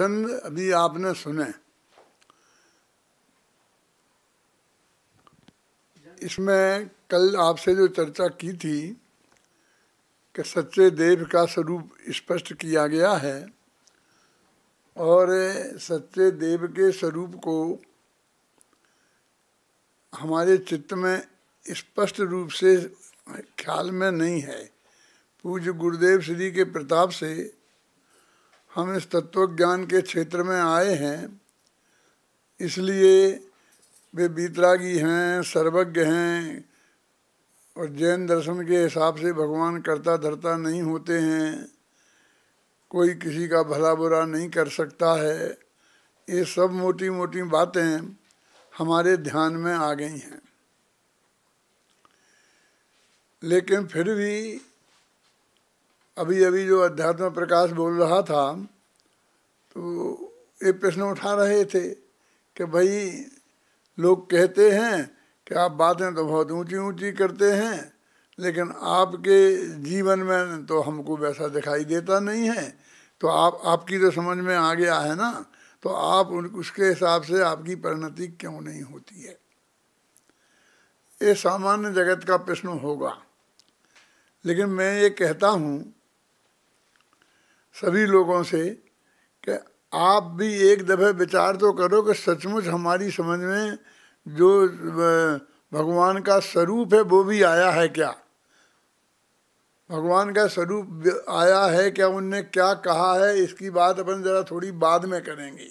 चंद अभी आपने सुने इसमें कल आपसे जो चर्चा की थी कि सच्चे देव का स्वरूप स्पष्ट किया गया है और सच्चे देव के स्वरूप को हमारे चित्त में स्पष्ट रूप से ख्याल में नहीं है पूज्य गुरुदेव श्री के प्रताप से हम इस तत्व ज्ञान के क्षेत्र में आए हैं इसलिए वे बीतरागी हैं सर्वज्ञ हैं और जैन दर्शन के हिसाब से भगवान करता धरता नहीं होते हैं कोई किसी का भला बुरा नहीं कर सकता है ये सब मोटी मोटी बातें हमारे ध्यान में आ गई हैं लेकिन फिर भी अभी अभी जो अध्यात्म प्रकाश बोल रहा था तो ये प्रश्न उठा रहे थे कि भाई लोग कहते हैं कि आप बातें तो बहुत ऊंची ऊंची करते हैं लेकिन आपके जीवन में तो हमको वैसा दिखाई देता नहीं है तो आप आपकी तो समझ में आ गया है ना तो आप उन उसके हिसाब से आपकी परिणति क्यों नहीं होती है ये सामान्य जगत का प्रश्न होगा लेकिन मैं ये कहता हूँ सभी लोगों से कि आप भी एक दफ़े विचार तो करो कि सचमुच हमारी समझ में जो भगवान का स्वरूप है वो भी आया है क्या भगवान का स्वरूप आया है क्या उनने क्या कहा है इसकी बात अपन ज़रा थोड़ी बाद में करेंगे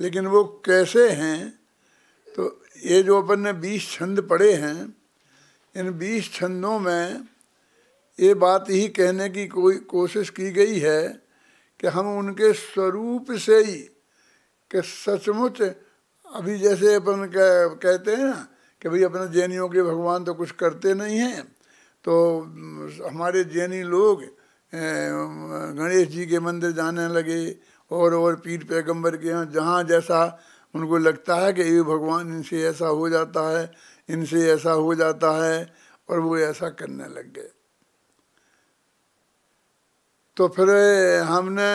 लेकिन वो कैसे हैं तो ये जो अपन ने बीस छंद पढ़े हैं इन बीस छंदों में ये बात ही कहने की कोई कोशिश की गई है कि हम उनके स्वरूप से ही कि सचमुच अभी जैसे अपन कह, कहते हैं ना कि भाई अपने जैनियों के भगवान तो कुछ करते नहीं हैं तो हमारे जैनी लोग गणेश जी के मंदिर जाने लगे और और पीर पैगंबर के यहाँ जहाँ जैसा उनको लगता है कि ये भगवान इनसे ऐसा हो जाता है इनसे ऐसा हो जाता है और वो ऐसा करने लग गए तो फिर हमने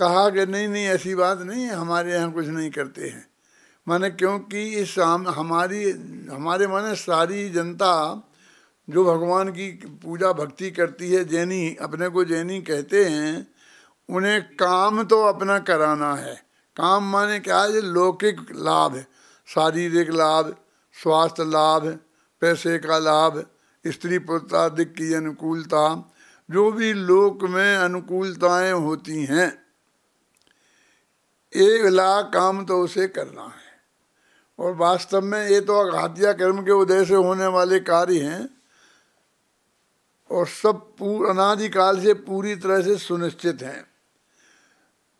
कहा कि नहीं नहीं ऐसी बात नहीं है हमारे यहाँ कुछ नहीं करते हैं माने क्योंकि इस हम हमारी हमारे माने सारी जनता जो भगवान की पूजा भक्ति करती है जैनी अपने को जैनी कहते हैं उन्हें काम तो अपना कराना है काम माने क्या है लौकिक लाभ शारीरिक लाभ स्वास्थ्य लाभ पैसे का लाभ स्त्री आदि की अनुकूलता जो भी लोक में अनुकूलताएं होती हैं एक लाख काम तो उसे करना है और वास्तव में ये तो अघातिया कर्म के उदय से होने वाले कार्य हैं और सब अनादिकाल से पूरी तरह से सुनिश्चित हैं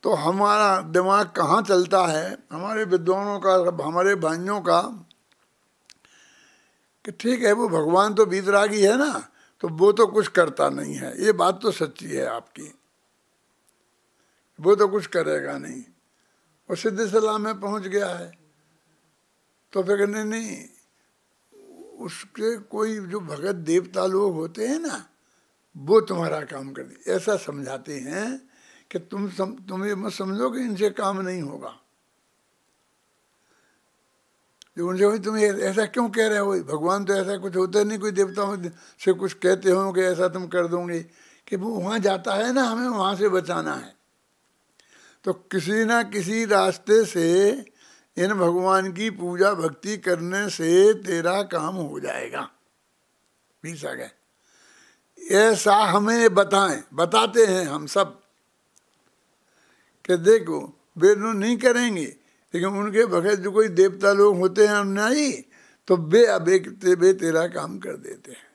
तो हमारा दिमाग कहाँ चलता है हमारे विद्वानों का हमारे भाइयों का कि ठीक है वो भगवान तो बीतरागी है ना तो वो तो कुछ करता नहीं है ये बात तो सच्ची है आपकी वो तो कुछ करेगा नहीं वो सिद्ध सलाह में पहुंच गया है तो फिर कहने नहीं उसके कोई जो भगत देवता लोग होते हैं ना वो तुम्हारा काम कर ऐसा समझाते हैं कि तुम सम, तुम ये मत समझो कि इनसे काम नहीं होगा जो उनसे भाई तुम ऐसा क्यों कह रहे हो भगवान तो ऐसा कुछ होता नहीं कोई देवताओं से कुछ कहते हो कि ऐसा तुम कर दोगे कि वो वहाँ जाता है ना हमें वहाँ से बचाना है तो किसी ना किसी रास्ते से इन भगवान की पूजा भक्ति करने से तेरा काम हो जाएगा बीस आ गए ऐसा हमें बताएं बताते हैं हम सब कि देखो वे नहीं करेंगे लेकिन उनके बगैर जो कोई देवता लोग होते हैं अनुयायी तो बे अबेक बे तेरा काम कर देते हैं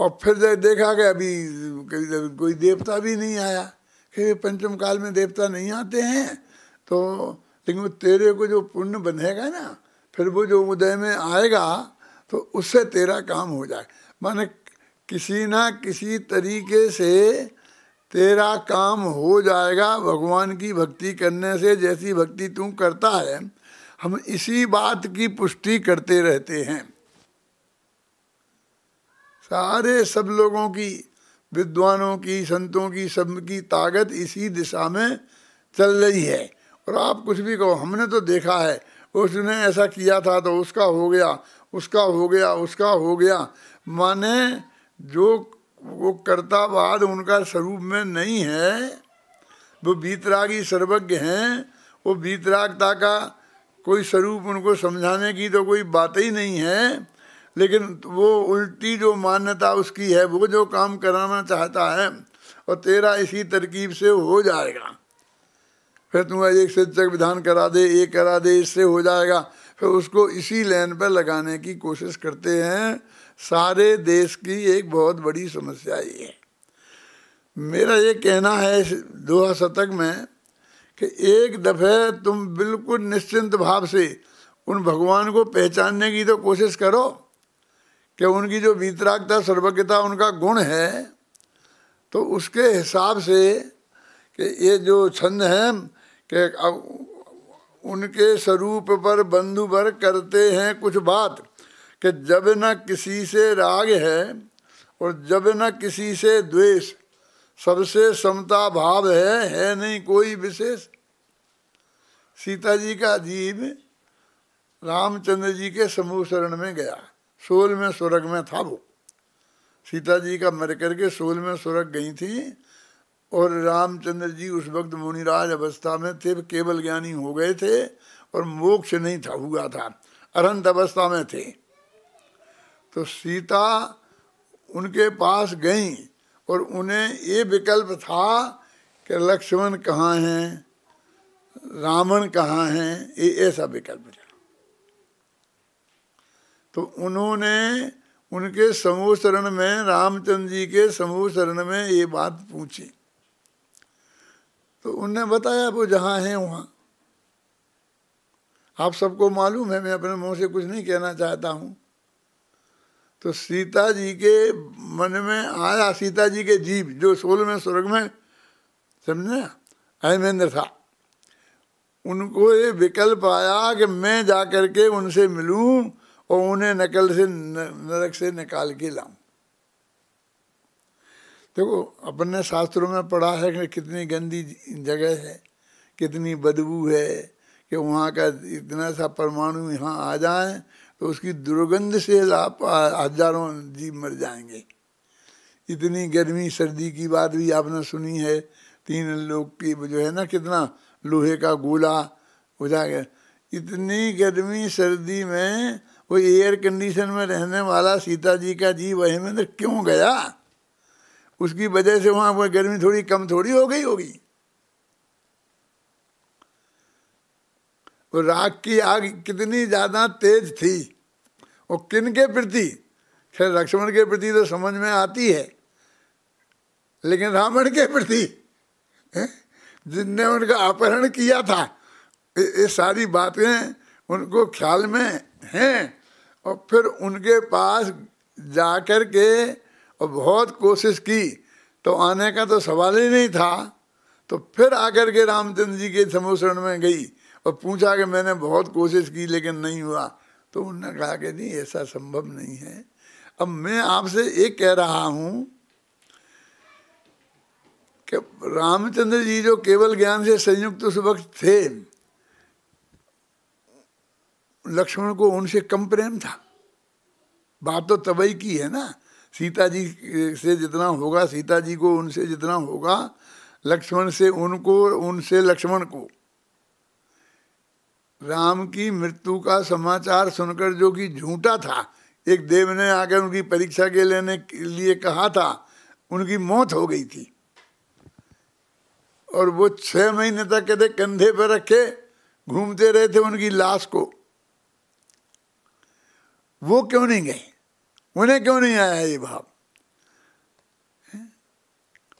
और फिर देखा गया अभी कभी कोई देवता भी नहीं आया क्योंकि पंचम काल में देवता नहीं आते हैं तो लेकिन वो तेरे को जो पुण्य बंधेगा ना फिर वो जो उदय में आएगा तो उससे तेरा काम हो जाए माने किसी ना किसी तरीके से तेरा काम हो जाएगा भगवान की भक्ति करने से जैसी भक्ति तू करता है हम इसी बात की पुष्टि करते रहते हैं सारे सब लोगों की विद्वानों की संतों की सब की ताकत इसी दिशा में चल रही है और आप कुछ भी कहो हमने तो देखा है उसने ऐसा किया था तो उसका हो गया उसका हो गया उसका हो गया माने जो वो कर्तावाद उनका स्वरूप में नहीं है वो बीतरागी सर्वज्ञ हैं वो बीतरागता का कोई स्वरूप उनको समझाने की तो कोई बात ही नहीं है लेकिन वो उल्टी जो मान्यता उसकी है वो जो काम कराना चाहता है और तेरा इसी तरकीब से हो जाएगा फिर तुम एक शिक्षक विधान करा दे एक करा दे इससे हो जाएगा फिर उसको इसी लाइन पर लगाने की कोशिश करते हैं सारे देश की एक बहुत बड़ी समस्या ये है मेरा ये कहना है इस दोहा शतक में कि एक दफ़े तुम बिल्कुल निश्चिंत भाव से उन भगवान को पहचानने की तो कोशिश करो कि उनकी जो वीतरागता सर्वज्ञता उनका गुण है तो उसके हिसाब से कि ये जो छंद हैं कि उनके स्वरूप पर बंधु पर करते हैं कुछ बात कि जब न किसी से राग है और जब न किसी से द्वेष सबसे समता भाव है है नहीं कोई विशेष सीता जी का जीव रामचंद्र जी के समूह शरण में गया सोल में स्वर्ग में था वो सीता जी का मर करके सोल में स्वर्ग गई थी और रामचंद्र जी उस वक्त मुनिराज अवस्था में थे केवल ज्ञानी हो गए थे और मोक्ष नहीं था हुआ था अरंत अवस्था में थे तो सीता उनके पास गई और उन्हें ये विकल्प था कि लक्ष्मण कहाँ हैं रावण कहाँ हैं ये ऐसा विकल्प था तो उन्होंने उनके समूह शरण में रामचंद्र जी के समूह शरण में ये बात पूछी तो उनने बताया वो जहाँ हैं वहाँ आप सबको मालूम है मैं अपने मुंह से कुछ नहीं कहना चाहता हूँ तो सीता जी के मन में आया सीता जी के जीव जो सोलहवें स्वर्ग में समझे अहमेंद्र था उनको ये विकल्प आया कि मैं जा कर के उनसे मिलूं और उन्हें नकल से नरक से निकाल के लाऊं देखो तो अपने शास्त्रों में पढ़ा है कि कितनी गंदी जगह है कितनी बदबू है कि वहाँ का इतना सा परमाणु यहाँ आ जाए तो उसकी दुर्गंध से आप हजारों जीव मर जाएंगे इतनी गर्मी सर्दी की बात भी आपने सुनी है तीन लोग की जो है ना कितना लोहे का गोला हो गया इतनी गर्मी सर्दी में वो एयर कंडीशन में रहने वाला सीता जी का जीव अहमद क्यों गया उसकी वजह से वहाँ पर गर्मी थोड़ी कम थोड़ी हो गई होगी वो राख की आग कितनी ज़्यादा तेज थी वो किन के प्रति खैर लक्ष्मण के प्रति तो समझ में आती है लेकिन रावण के प्रति जिनने उनका अपहरण किया था ये सारी बातें उनको ख्याल में हैं और फिर उनके पास जा कर के और बहुत कोशिश की तो आने का तो सवाल ही नहीं था तो फिर आकर के रामचंद्र जी के समोषण में गई और पूछा कि मैंने बहुत कोशिश की लेकिन नहीं हुआ तो उन्होंने कहा कि नहीं ऐसा संभव नहीं है अब मैं आपसे ये कह रहा हूँ कि रामचंद्र जी जो केवल ज्ञान से संयुक्त उस वक्त थे लक्ष्मण को उनसे कम प्रेम था बात तो तबई की है ना सीता जी से जितना होगा सीता जी को उनसे जितना होगा लक्ष्मण से उनको उनसे लक्ष्मण को राम की मृत्यु का समाचार सुनकर जो कि झूठा था एक देव ने आकर उनकी परीक्षा के लेने के लिए कहा था उनकी मौत हो गई थी और वो छः महीने तक कहते कंधे पर रखे घूमते रहे थे उनकी लाश को वो क्यों नहीं गए उन्हें क्यों नहीं आया ये भाव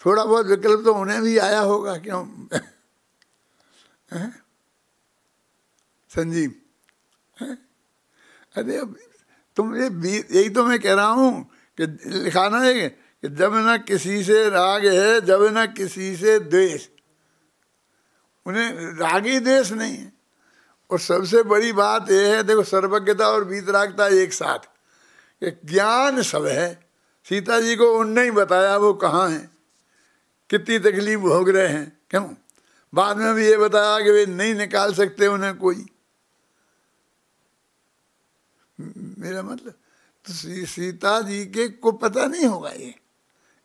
थोड़ा बहुत विकल्प तो उन्हें भी आया होगा क्यों संजीव है? अरे अब तुम ये यही तो मैं कह रहा हूँ कि लिखाना है कि जब ना किसी से राग है जब ना किसी से द्वेष उन्हें रागी द्वेष नहीं है और सबसे बड़ी बात यह है देखो सर्वज्ञता और बीतरागता एक साथ कि ज्ञान सब है सीता जी को उन नहीं बताया वो कहाँ हैं कितनी तकलीफ भोग रहे हैं क्यों बाद में भी ये बताया कि वे नहीं निकाल सकते उन्हें कोई मेरा मतलब तो सीता जी के को पता नहीं होगा ये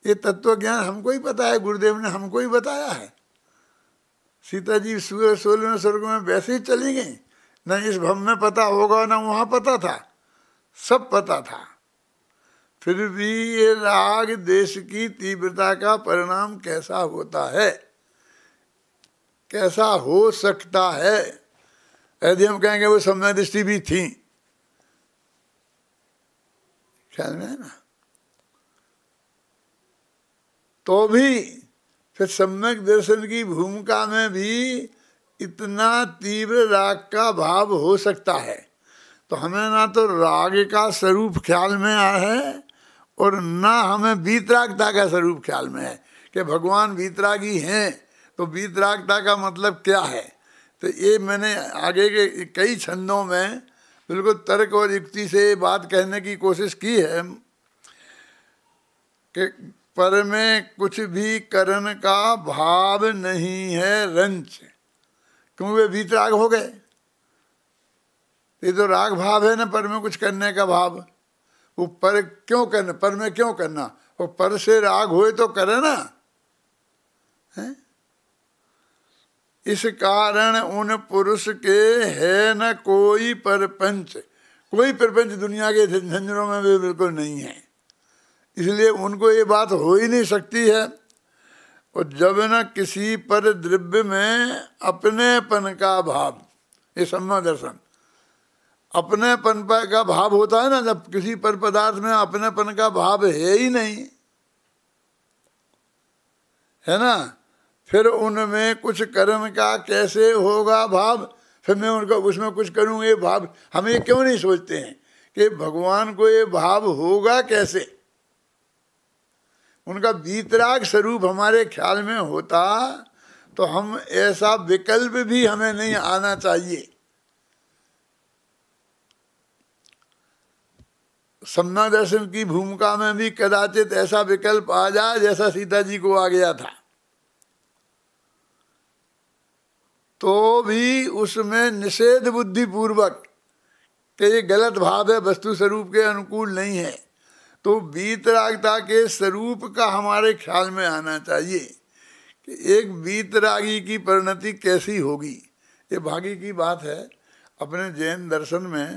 ये तत्व ज्ञान हमको ही पता है गुरुदेव ने हमको ही बताया है सीता जी सूर्य सोलह स्वर्ग में वैसे ही चली गई न इस भव में पता होगा ना वहाँ पता था सब पता था फिर भी ये राग देश की तीव्रता का परिणाम कैसा होता है कैसा हो सकता है यदि हम कहेंगे वो समय दृष्टि भी थी ख्याल में है ना तो भी फिर सम्यक दर्शन की भूमिका में भी इतना तीव्र राग का भाव हो सकता है तो हमें ना तो राग का स्वरूप ख्याल में आया है और ना हमें वीतरागता का स्वरूप ख्याल में है कि भगवान वीतरागी हैं तो वीतरागता का मतलब क्या है तो ये मैंने आगे के कई छंदों में बिल्कुल तर्क और युक्ति से बात कहने की कोशिश की है कि पर में कुछ भी करण का भाव नहीं है रंच क्यों वे राग हो गए ये तो राग भाव है ना पर में कुछ करने का भाव वो पर क्यों करना पर में क्यों करना वो पर से राग हुए तो करे ना है? इस कारण उन पुरुष के है न कोई परपंच कोई परपंच दुनिया के झंझरों में भी बिल्कुल नहीं है इसलिए उनको ये बात हो ही नहीं सकती है और जब न किसी पर द्रव्य में अपनेपन का भाव ये सम्मा दर्शन अपनेपन का भाव होता है ना जब किसी पर पदार्थ में अपनेपन का भाव है ही नहीं है ना फिर उनमें कुछ कर्म का कैसे होगा भाव फिर मैं उनका उसमें कुछ करूँ ये भाव हम ये क्यों नहीं सोचते हैं कि भगवान को ये भाव होगा कैसे उनका वीतराग स्वरूप हमारे ख्याल में होता तो हम ऐसा विकल्प भी हमें नहीं आना चाहिए समना दर्शन की भूमिका में भी कदाचित ऐसा विकल्प आ जाए जैसा सीता जी को आ गया था तो भी उसमें निषेध बुद्धि पूर्वक कि ये गलत भाव है वस्तु स्वरूप के अनुकूल नहीं है तो बीतरागता के स्वरूप का हमारे ख्याल में आना चाहिए कि एक बीतरागी की परिणति कैसी होगी ये भागी की बात है अपने जैन दर्शन में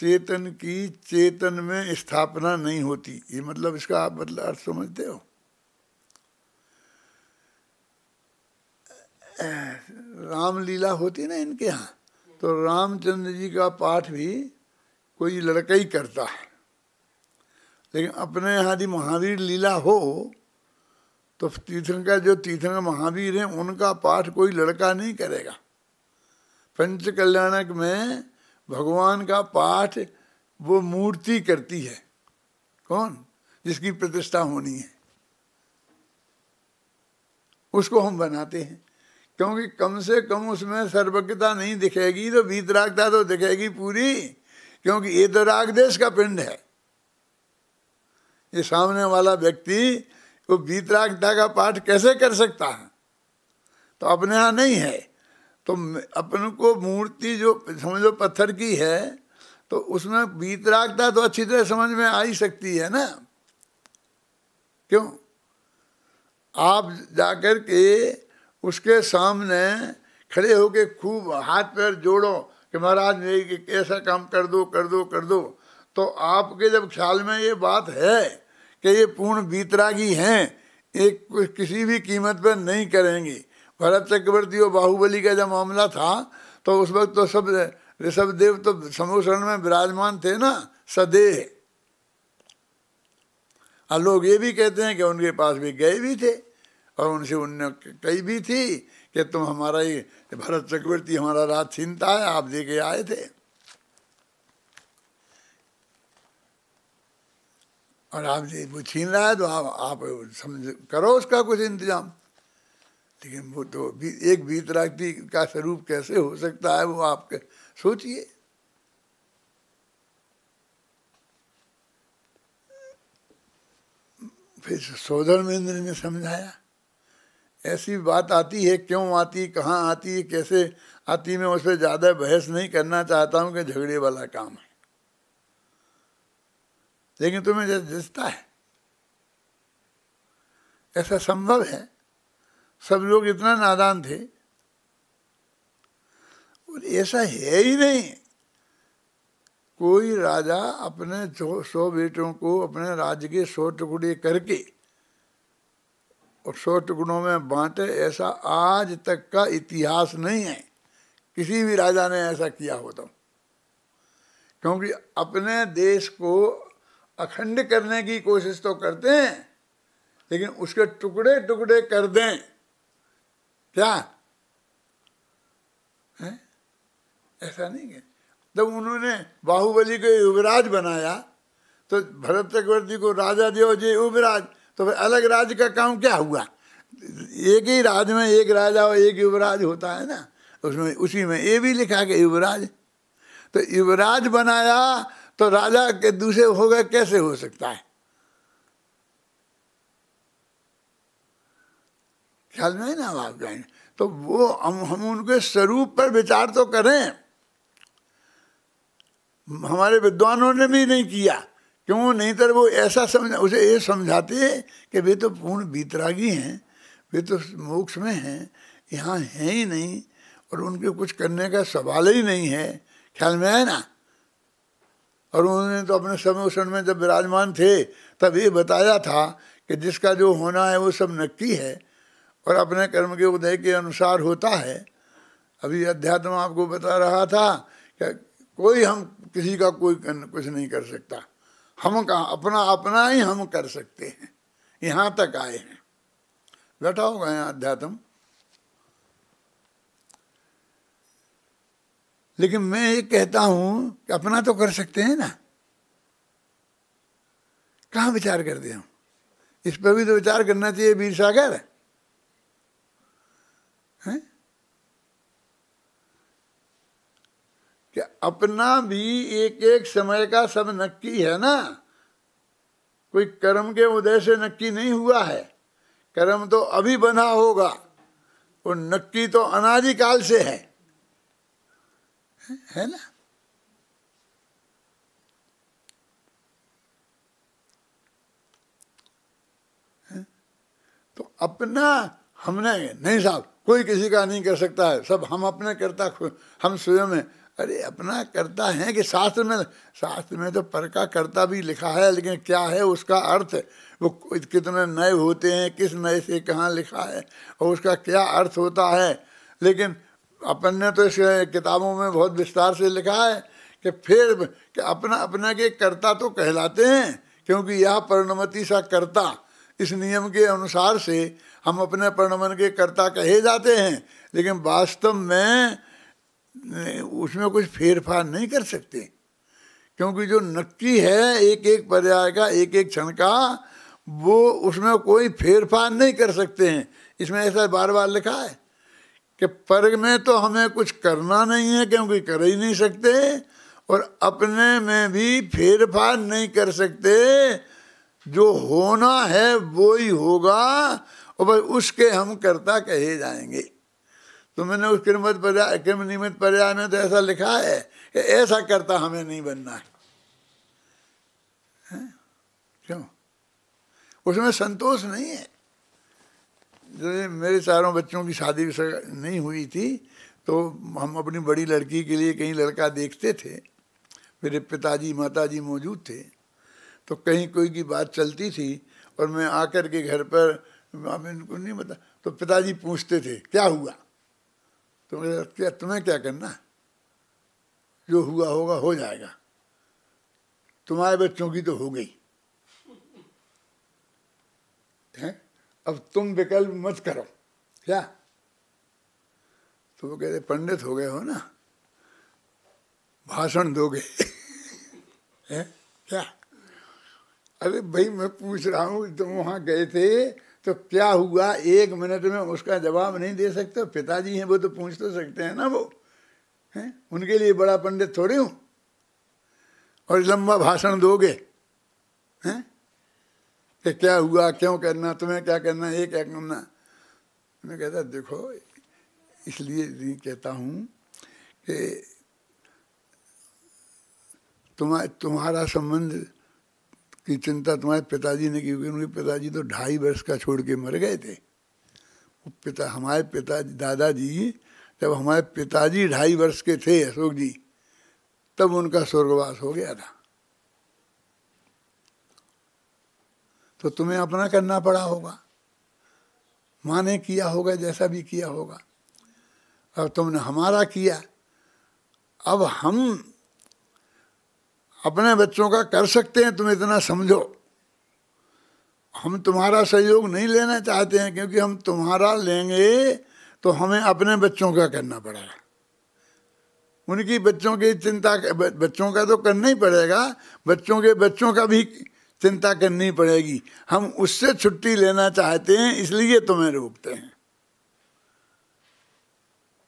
चेतन की चेतन में स्थापना नहीं होती ये मतलब इसका आप मतलब अर्थ समझते हो रामलीला होती ना इनके यहाँ तो रामचंद्र जी का पाठ भी कोई लड़का ही करता है लेकिन अपने यहाँ यदि महावीर लीला हो तो तीर्थंकर जो तीर्थंकर महावीर हैं उनका पाठ कोई लड़का नहीं करेगा पंच कल्याणक में भगवान का पाठ वो मूर्ति करती है कौन जिसकी प्रतिष्ठा होनी है उसको हम बनाते हैं क्योंकि कम से कम उसमें सर्वज्ञता नहीं दिखेगी तो वीतरागता तो दिखेगी पूरी क्योंकि ये तो राग देश का पिंड है ये सामने वाला व्यक्ति वो वीतरागता का पाठ कैसे कर सकता है तो अपने यहाँ नहीं है तो अपन को मूर्ति जो समझो पत्थर की है तो उसमें वीतरागता तो अच्छी तरह समझ में आ ही सकती है ना क्यों आप जाकर के उसके सामने खड़े होके खूब हाथ पैर जोड़ो कि महाराज मेरी ऐसा काम कर दो कर दो कर दो तो आपके जब ख्याल में ये बात है कि ये पूर्ण बीतरागी हैं एक किसी भी कीमत पर नहीं करेंगे भरत चक्रवर्ती और बाहुबली का जब मामला था तो उस वक्त तो सब ऋषभ देव तो समूहरण में विराजमान थे ना सदेह और लोग ये भी कहते हैं कि उनके पास भी गए भी थे और उनसे उनने कही भी थी कि तुम हमारा ही भरत चक्रवर्ती हमारा राज छीनता है आप के आए थे और आप वो छीन रहा है तो आप आप समझ करो उसका कुछ इंतजाम लेकिन वो तो भी, एक बीतरागती का स्वरूप कैसे हो सकता है वो आप सोचिए फिर सोधर्मेंद्र ने समझाया ऐसी बात आती है क्यों आती कहाँ आती है कैसे आती मैं उस पर ज़्यादा बहस नहीं करना चाहता हूँ कि झगड़े वाला काम है लेकिन तुम्हें जैसे दिखता है ऐसा संभव है सब लोग इतना नादान थे और ऐसा है ही नहीं कोई राजा अपने सौ बेटों को अपने राज्य के सौ टुकड़े करके और सौ टुकड़ों में बांटे ऐसा आज तक का इतिहास नहीं है किसी भी राजा ने ऐसा किया होता तो। क्योंकि अपने देश को अखंड करने की कोशिश तो करते हैं लेकिन उसके टुकड़े टुकड़े कर दें क्या है ऐसा नहीं है जब उन्होंने बाहुबली को युवराज बनाया तो भरत चक्रवर्ती को राजा दियो जी युवराज तो फिर अलग राज्य का काम क्या हुआ एक ही राज्य में एक राजा और एक युवराज होता है ना उसमें उसी में ये भी लिखा कि युवराज तो युवराज बनाया तो राजा के दूसरे हो गए कैसे हो सकता है ख्याल में ना आप जाएंगे तो वो हम हम उनके स्वरूप पर विचार तो करें हमारे विद्वानों ने भी नहीं किया क्यों नहीं तो वो ऐसा समझ उसे ये समझाते हैं कि वे तो पूर्ण बीतरागी हैं वे तो मोक्ष में हैं यहाँ हैं ही नहीं और उनके कुछ करने का सवाल ही नहीं है ख्याल में है ना और उन्होंने तो अपने समय उस में जब विराजमान थे तब ये बताया था कि जिसका जो होना है वो सब नक्की है और अपने कर्म के उदय के अनुसार होता है अभी अध्यात्म आपको बता रहा था कि कोई हम किसी का कोई कुछ नहीं कर सकता हम का अपना अपना ही हम कर सकते हैं यहाँ तक आए हैं बैठा होगा यहाँ अध्यात्म लेकिन मैं ये कहता हूं कि अपना तो कर सकते हैं ना कहा विचार करते हम इस पर भी तो विचार करना चाहिए वीर सागर है कि अपना भी एक एक समय का सब नक्की है ना कोई कर्म के उदय से नक्की नहीं हुआ है कर्म तो अभी बना होगा और नक्की तो अनादिकाल से है है ना तो अपना हमने नहीं साहब कोई किसी का नहीं कर सकता है सब हम अपने करता हम स्वयं है अरे अपना कर्ता है कि शास्त्र में शास्त्र में तो पर का कर्ता भी लिखा है लेकिन क्या है उसका अर्थ वो कितने नए होते हैं किस नए से कहाँ लिखा है और उसका क्या अर्थ होता है लेकिन अपन ने तो इस किताबों में बहुत विस्तार से लिखा है कि फिर कि अपना अपना के कर्ता तो कहलाते हैं क्योंकि यह परिणमति सा कर्ता इस नियम के अनुसार से हम अपने परिणमन के कर्ता कहे जाते हैं लेकिन वास्तव में उसमें कुछ फेरफार नहीं कर सकते क्योंकि जो नक्की है एक एक पर्याय का एक एक क्षण का वो उसमें कोई फेरफार नहीं कर सकते हैं इसमें ऐसा बार बार लिखा है कि पर में तो हमें कुछ करना नहीं है क्योंकि कर ही नहीं सकते और अपने में भी फेरफार नहीं कर सकते जो होना है वो ही होगा और भाई उसके हम कर्ता कहे जाएंगे तो मैंने उस क्रमत पर्याय क्रम निमित पर्याय में तो ऐसा लिखा है कि ऐसा करता हमें नहीं बनना है, है? क्यों उसमें संतोष नहीं है जैसे मेरे चारों बच्चों की शादी नहीं हुई थी तो हम अपनी बड़ी लड़की के लिए कहीं लड़का देखते थे मेरे पिताजी माताजी मौजूद थे तो कहीं कोई की बात चलती थी और मैं आकर के घर पर आप इनको नहीं बता तो पिताजी पूछते थे क्या हुआ तो मुझे लगती है तुम्हें क्या करना जो हुआ होगा हो जाएगा तुम्हारे बच्चों की तो हो गई है अब तुम विकल्प मत करो क्या तुम तो कहते पंडित हो गए हो ना भाषण दोगे है क्या अरे भाई मैं पूछ रहा हूँ तुम वहाँ गए थे तो क्या हुआ एक मिनट में उसका जवाब नहीं दे सकते पिताजी हैं वो तो पूछ तो सकते हैं ना वो हैं उनके लिए बड़ा पंडित थोड़े हूँ और लंबा भाषण दोगे हैं कि क्या हुआ क्यों करना तुम्हें क्या करना ये क्या करना मैं कहता देखो इसलिए कहता हूँ कि तुम्हारा संबंध की चिंता तुम्हारे पिताजी ने की उनके पिताजी तो ढाई वर्ष का छोड़ के मर गए थे वो पिता हमारे पिताजी दादाजी जब हमारे पिताजी ढाई वर्ष के थे अशोक जी तब उनका स्वर्गवास हो गया था तो तुम्हें अपना करना पड़ा होगा माँ ने किया होगा जैसा भी किया होगा अब तुमने हमारा किया अब हम अपने बच्चों का कर सकते हैं तुम इतना समझो हम तुम्हारा सहयोग नहीं लेना चाहते हैं क्योंकि हम तुम्हारा लेंगे तो हमें अपने बच्चों का करना पड़ेगा उनकी बच्चों की चिंता बच्चों का तो करना ही पड़ेगा बच्चों के बच्चों का भी चिंता करनी पड़ेगी हम उससे छुट्टी लेना चाहते हैं इसलिए तुम्हें रोकते हैं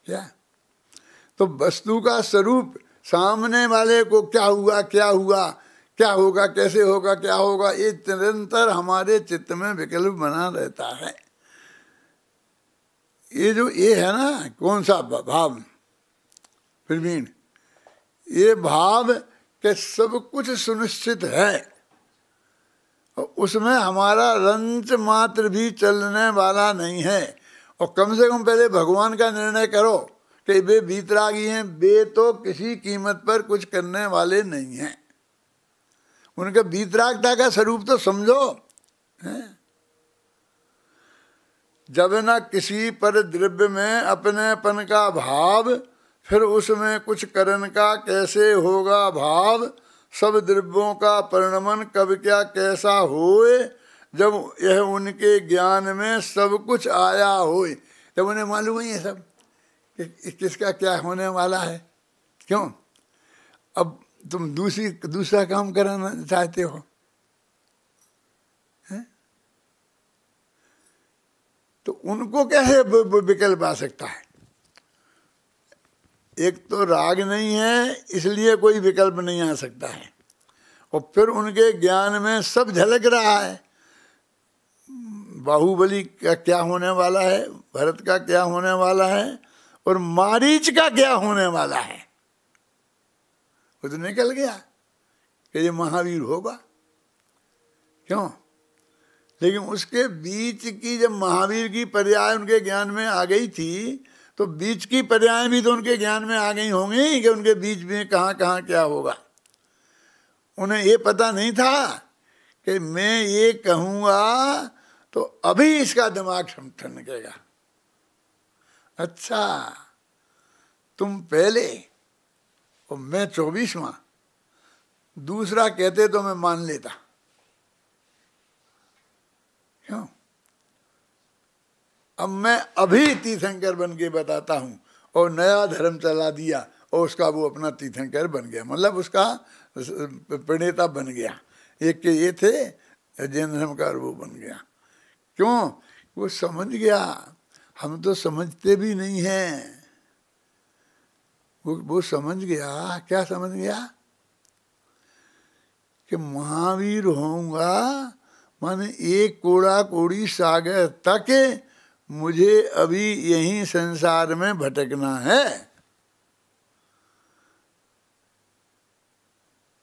क्या तो वस्तु का स्वरूप सामने वाले को क्या हुआ क्या हुआ क्या होगा कैसे होगा क्या होगा ये निरंतर हमारे चित्त में विकल्प बना रहता है ये जो ये है ना कौन सा भाव भी ये भाव के सब कुछ सुनिश्चित है उसमें हमारा रंच मात्र भी चलने वाला नहीं है और कम से कम पहले भगवान का निर्णय करो कि वे बीतरागी हैं वे तो किसी कीमत पर कुछ करने वाले नहीं हैं उनके बीतरागता का स्वरूप तो समझो है? जब न किसी पर द्रव्य में अपनेपन का भाव फिर उसमें कुछ करण का कैसे होगा भाव सब द्रव्यों का परिणमन कब क्या कैसा होए जब यह उनके ज्ञान में सब कुछ आया होए जब उन्हें मालूम ही है सब कि किसका क्या होने वाला है क्यों अब तुम दूसरी दूसरा काम कराना चाहते हो है? तो उनको कैसे विकल्प आ सकता है एक तो राग नहीं है इसलिए कोई विकल्प नहीं आ सकता है और फिर उनके ज्ञान में सब झलक रहा है बाहुबली का क्या होने वाला है भरत का क्या होने वाला है और मारीच का क्या होने वाला है वो तो निकल गया कि ये महावीर होगा क्यों लेकिन उसके बीच की जब महावीर की पर्याय उनके ज्ञान में आ गई थी तो बीच की पर्याय भी तो उनके ज्ञान में आ गई होंगी कि उनके बीच में कहाँ कहाँ क्या होगा उन्हें ये पता नहीं था कि मैं ये कहूँगा तो अभी इसका दिमाग निकलेगा अच्छा तुम पहले और मैं चौबीसवा दूसरा कहते तो मैं मान लेता क्यों अब मैं अभी तीर्थंकर बन के बताता हूं और नया धर्म चला दिया और उसका वो अपना तीर्थंकर बन गया मतलब उसका प्रणेता बन गया एक के ये थे जैन धर्म का वो बन गया क्यों वो समझ गया हम तो समझते भी नहीं हैं वो वो समझ गया क्या समझ गया कि महावीर होऊंगा माने एक कोड़ा कोड़ी सागर तक मुझे अभी यही संसार में भटकना है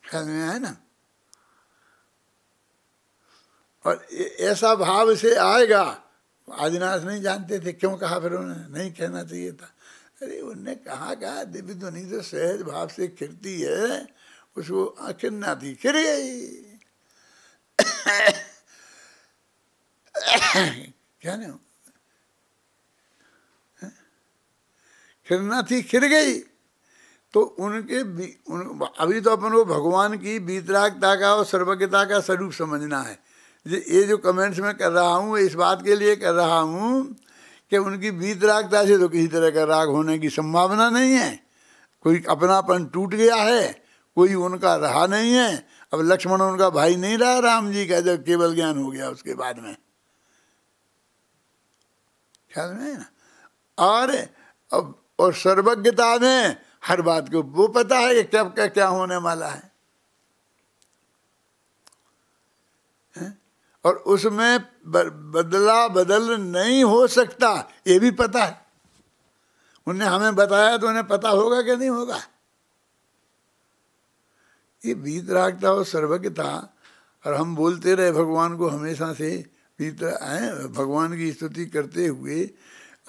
ख्याल में आए ना और ऐसा भाव से आएगा आदिनाथ नहीं जानते थे क्यों कहा फिर उन्होंने नहीं कहना चाहिए था अरे उनने कहा कहा दिव्य ध्वनि जो सहज भाव से खिरती है उसको खिरना थी खिर गई क्या नहीं खिरना थी खिर गई तो उनके उन, अभी तो अपन को भगवान की बीतरागता का और सर्वज्ञता का स्वरूप समझना है ये जो कमेंट्स मैं कर रहा हूँ इस बात के लिए कर रहा हूँ कि उनकी बीत रागता से तो किसी तरह का राग होने की संभावना नहीं है कोई अपनापन टूट गया है कोई उनका रहा नहीं है अब लक्ष्मण उनका भाई नहीं रहा राम जी का जब केवल ज्ञान हो गया उसके बाद में ख्याल में ना और अब और सर्वज्ञता में हर बात को वो पता है कि क्या, क्या होने वाला है और उसमें बदला बदल नहीं हो सकता ये भी पता है उनने हमें बताया तो उन्हें पता होगा कि नहीं होगा ये वीतरागता और सर्वज्ञता और हम बोलते रहे भगवान को हमेशा से बीत आए भगवान की स्तुति करते हुए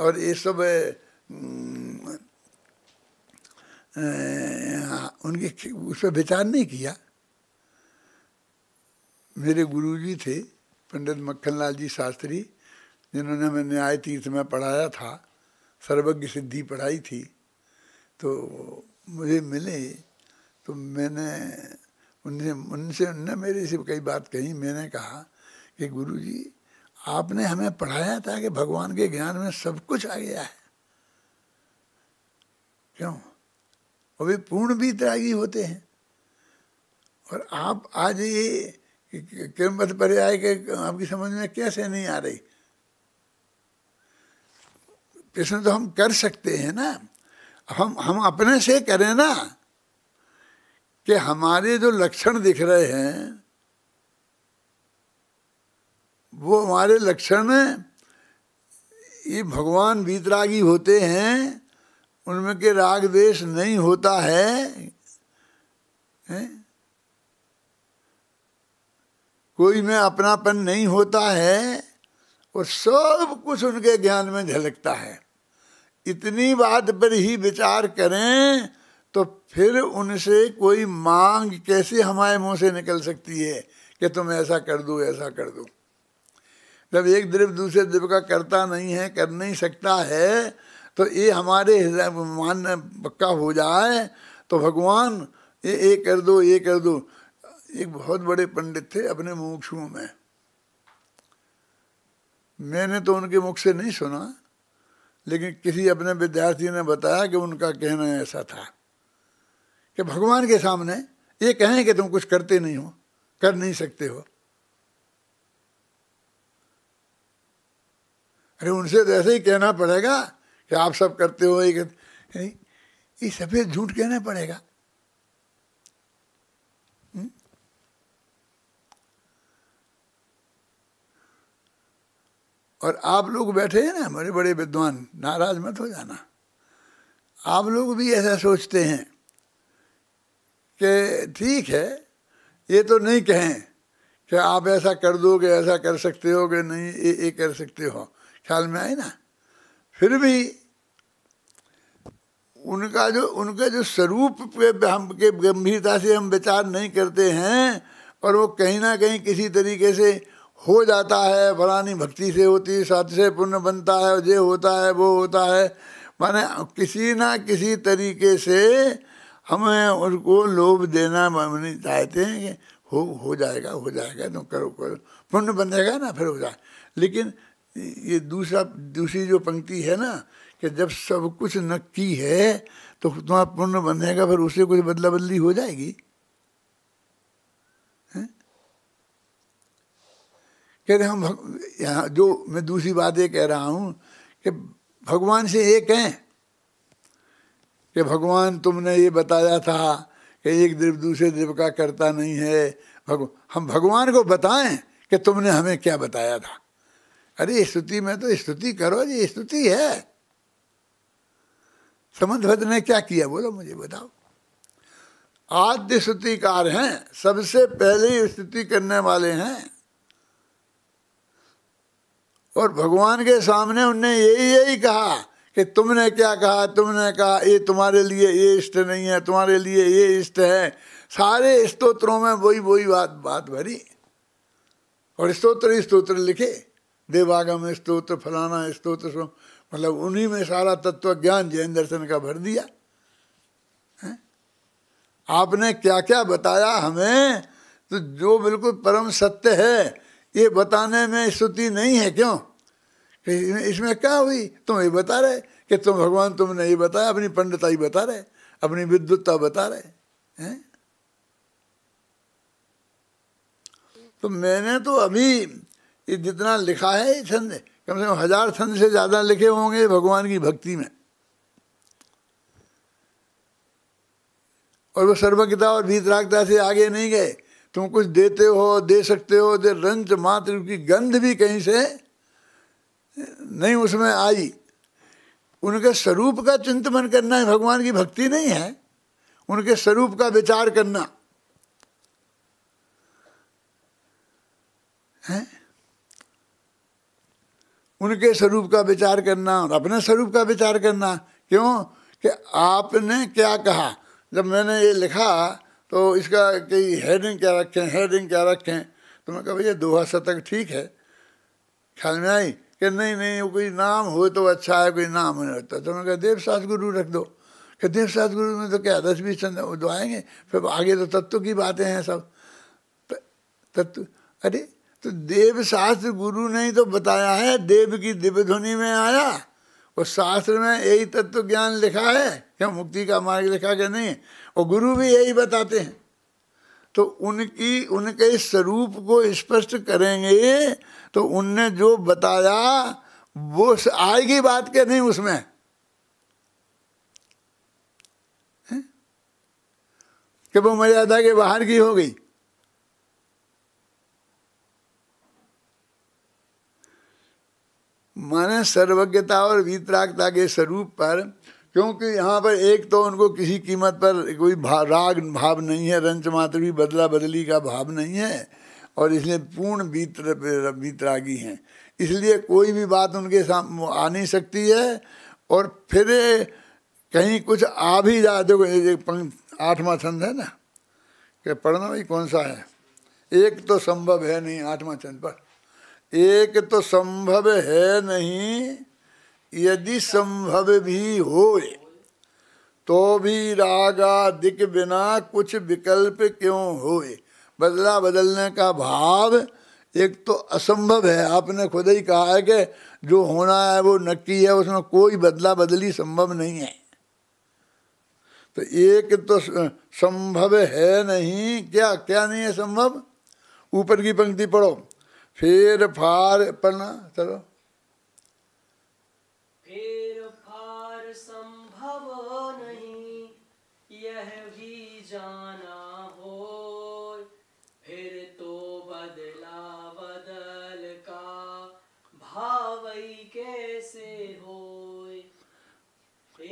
और ये सब उनके उस पर विचार नहीं किया मेरे गुरुजी थे पंडित मक्खनलाल जी शास्त्री जिन्होंने हमें न्याय तीर्थ में पढ़ाया था सर्वज्ञ सिद्धि पढ़ाई थी तो मुझे मिले तो मैंने उनसे उनसे उनने मेरे से कई बात कही मैंने कहा कि गुरु जी आपने हमें पढ़ाया था कि भगवान के ज्ञान में सब कुछ आ गया है क्यों अभी वे पूर्ण भी त्यागी होते हैं और आप आज ये क्रमबद्ध पर्याय के आपकी समझ में कैसे नहीं आ रही प्रश्न तो हम कर सकते हैं ना हम हम अपने से करें ना कि हमारे जो लक्षण दिख रहे हैं वो हमारे लक्षण ये भगवान वीतरागी होते हैं उनमें के राग द्वेष नहीं होता है, है? कोई में अपनापन नहीं होता है और सब कुछ उनके ज्ञान में झलकता है इतनी बात पर ही विचार करें तो फिर उनसे कोई मांग कैसे हमारे मुंह से निकल सकती है कि तुम ऐसा कर दो ऐसा कर दो जब एक द्रव्य दूसरे द्रव्य का करता नहीं है कर नहीं सकता है तो ये हमारे मान पक्का हो जाए तो भगवान ये ये कर दो ये कर दो एक बहुत बड़े पंडित थे अपने मुमुक्षुओं में मैंने तो उनके मुख से नहीं सुना लेकिन किसी अपने विद्यार्थी ने बताया कि उनका कहना ऐसा था कि भगवान के सामने ये कहें कि तुम कुछ करते नहीं हो कर नहीं सकते हो अरे उनसे तो ऐसे ही कहना पड़ेगा कि आप सब करते हो ये ये सफ़ेद झूठ कहना पड़ेगा और आप लोग बैठे हैं ना बड़े बड़े विद्वान नाराज मत हो जाना आप लोग भी ऐसा सोचते हैं कि ठीक है ये तो नहीं कहें कि आप ऐसा कर दोगे ऐसा कर सकते हो कि नहीं ये ये कर सकते हो ख्याल में आए ना फिर भी उनका जो उनके जो स्वरूप पे हम के गंभीरता से हम विचार नहीं करते हैं और वो कहीं ना कहीं किसी तरीके से हो जाता है फलानी भक्ति से होती है साध से पुण्य बनता है ये होता है वो होता है माने किसी ना किसी तरीके से हमें उसको लोभ देना नहीं चाहते हैं कि हो हो जाएगा हो जाएगा तो करो करो पुण्य जाएगा ना फिर हो जाए लेकिन ये दूसरा दूसरी जो पंक्ति है ना कि जब सब कुछ नक्की है तो तुम्हारा पुण्य बनेगा फिर उससे कुछ बदला बदली हो जाएगी कहते हम यहाँ जो मैं दूसरी बात ये कह रहा हूँ कि भगवान से एक हैं कि भगवान तुमने ये बताया था कि एक देव दूसरे देव का करता नहीं है भगव हम भगवान को बताएं कि तुमने हमें क्या बताया था अरे स्तुति में तो स्तुति करो जी स्तुति है समझ भद्र ने क्या किया बोलो मुझे बताओ आद्य स्तुतिकार हैं सबसे पहले स्तुति करने वाले हैं और भगवान के सामने उनने यही यही कहा कि तुमने क्या कहा तुमने कहा ये तुम्हारे लिए ये इष्ट नहीं है तुम्हारे लिए ये इष्ट है सारे स्तोत्रों में वही वही बात बात भरी और स्तोत्र स्त्रोत्र स्तोत्र लिखे देवागम स्तोत्र फलाना स्तोत्र मतलब उन्हीं में सारा तत्व ज्ञान जैन दर्शन का भर दिया है? आपने क्या क्या बताया हमें तो जो बिल्कुल परम सत्य है ये बताने में स्तुति नहीं है क्यों इसमें क्या हुई तुम ये बता रहे कि तुम भगवान तुमने ये बताया अपनी ही बता रहे अपनी विद्युतता बता रहे हैं तो मैंने तो अभी ये जितना लिखा है ये छंद कम से कम हजार छंद से ज़्यादा लिखे होंगे भगवान की भक्ति में और वो सर्वज्ञता और भीतरागता से आगे नहीं गए तुम कुछ देते हो दे सकते हो दे रंच मात्र की गंध भी कहीं से नहीं उसमें आई उनके स्वरूप का चिंतन करना है भगवान की भक्ति नहीं है उनके स्वरूप का विचार करना है उनके स्वरूप का विचार करना और अपने स्वरूप का विचार करना क्यों कि आपने क्या कहा जब मैंने ये लिखा तो इसका कई हेडिंग क्या रखें हेडिंग क्या रखें तो मैं कहा भैया दोहा शतक ठीक है ख्याल में आई कि नहीं नहीं कोई नाम हो तो अच्छा है कोई नाम नहीं होता तो मैंने कहा देव सात गुरु रख दो कि देव सात गुरु में तो क्या दस बीस चंद दुआएंगे तो फिर आगे तो तत्व की बातें हैं सब तत्व अरे तो देव शास्त्र गुरु ने ही तो बताया है देव की दिव्य ध्वनि में आया और शास्त्र में यही तत्व ज्ञान लिखा है क्या मुक्ति का मार्ग लिखा क्या नहीं और गुरु भी यही बताते हैं तो उनकी उनके स्वरूप को स्पष्ट करेंगे तो उनने जो बताया वो आएगी बात के नहीं उसमें कि वो मर्यादा के बाहर की हो गई माने सर्वज्ञता और वीतरागता के स्वरूप पर क्योंकि यहाँ पर एक तो उनको किसी कीमत पर कोई भा, राग भाव नहीं है रंच मात्र भी बदला बदली का भाव नहीं है और इसलिए पूर्ण बीतर बीतरागी हैं इसलिए कोई भी बात उनके सामने आ नहीं सकती है और फिर कहीं कुछ आ भी जा देखो आठवां छंद है ना कि पढ़ना भाई कौन सा है एक तो संभव है नहीं आठवां छंद पर एक तो संभव है नहीं यदि संभव भी हो तो भी रागा दिक बिना कुछ विकल्प क्यों होए बदला बदलने का भाव एक तो असंभव है आपने खुद ही कहा है कि जो होना है वो नक्की है उसमें कोई बदला बदली संभव नहीं है तो एक तो संभव है नहीं क्या क्या नहीं है संभव ऊपर की पंक्ति पढ़ो फेर फार पढ़ना चलो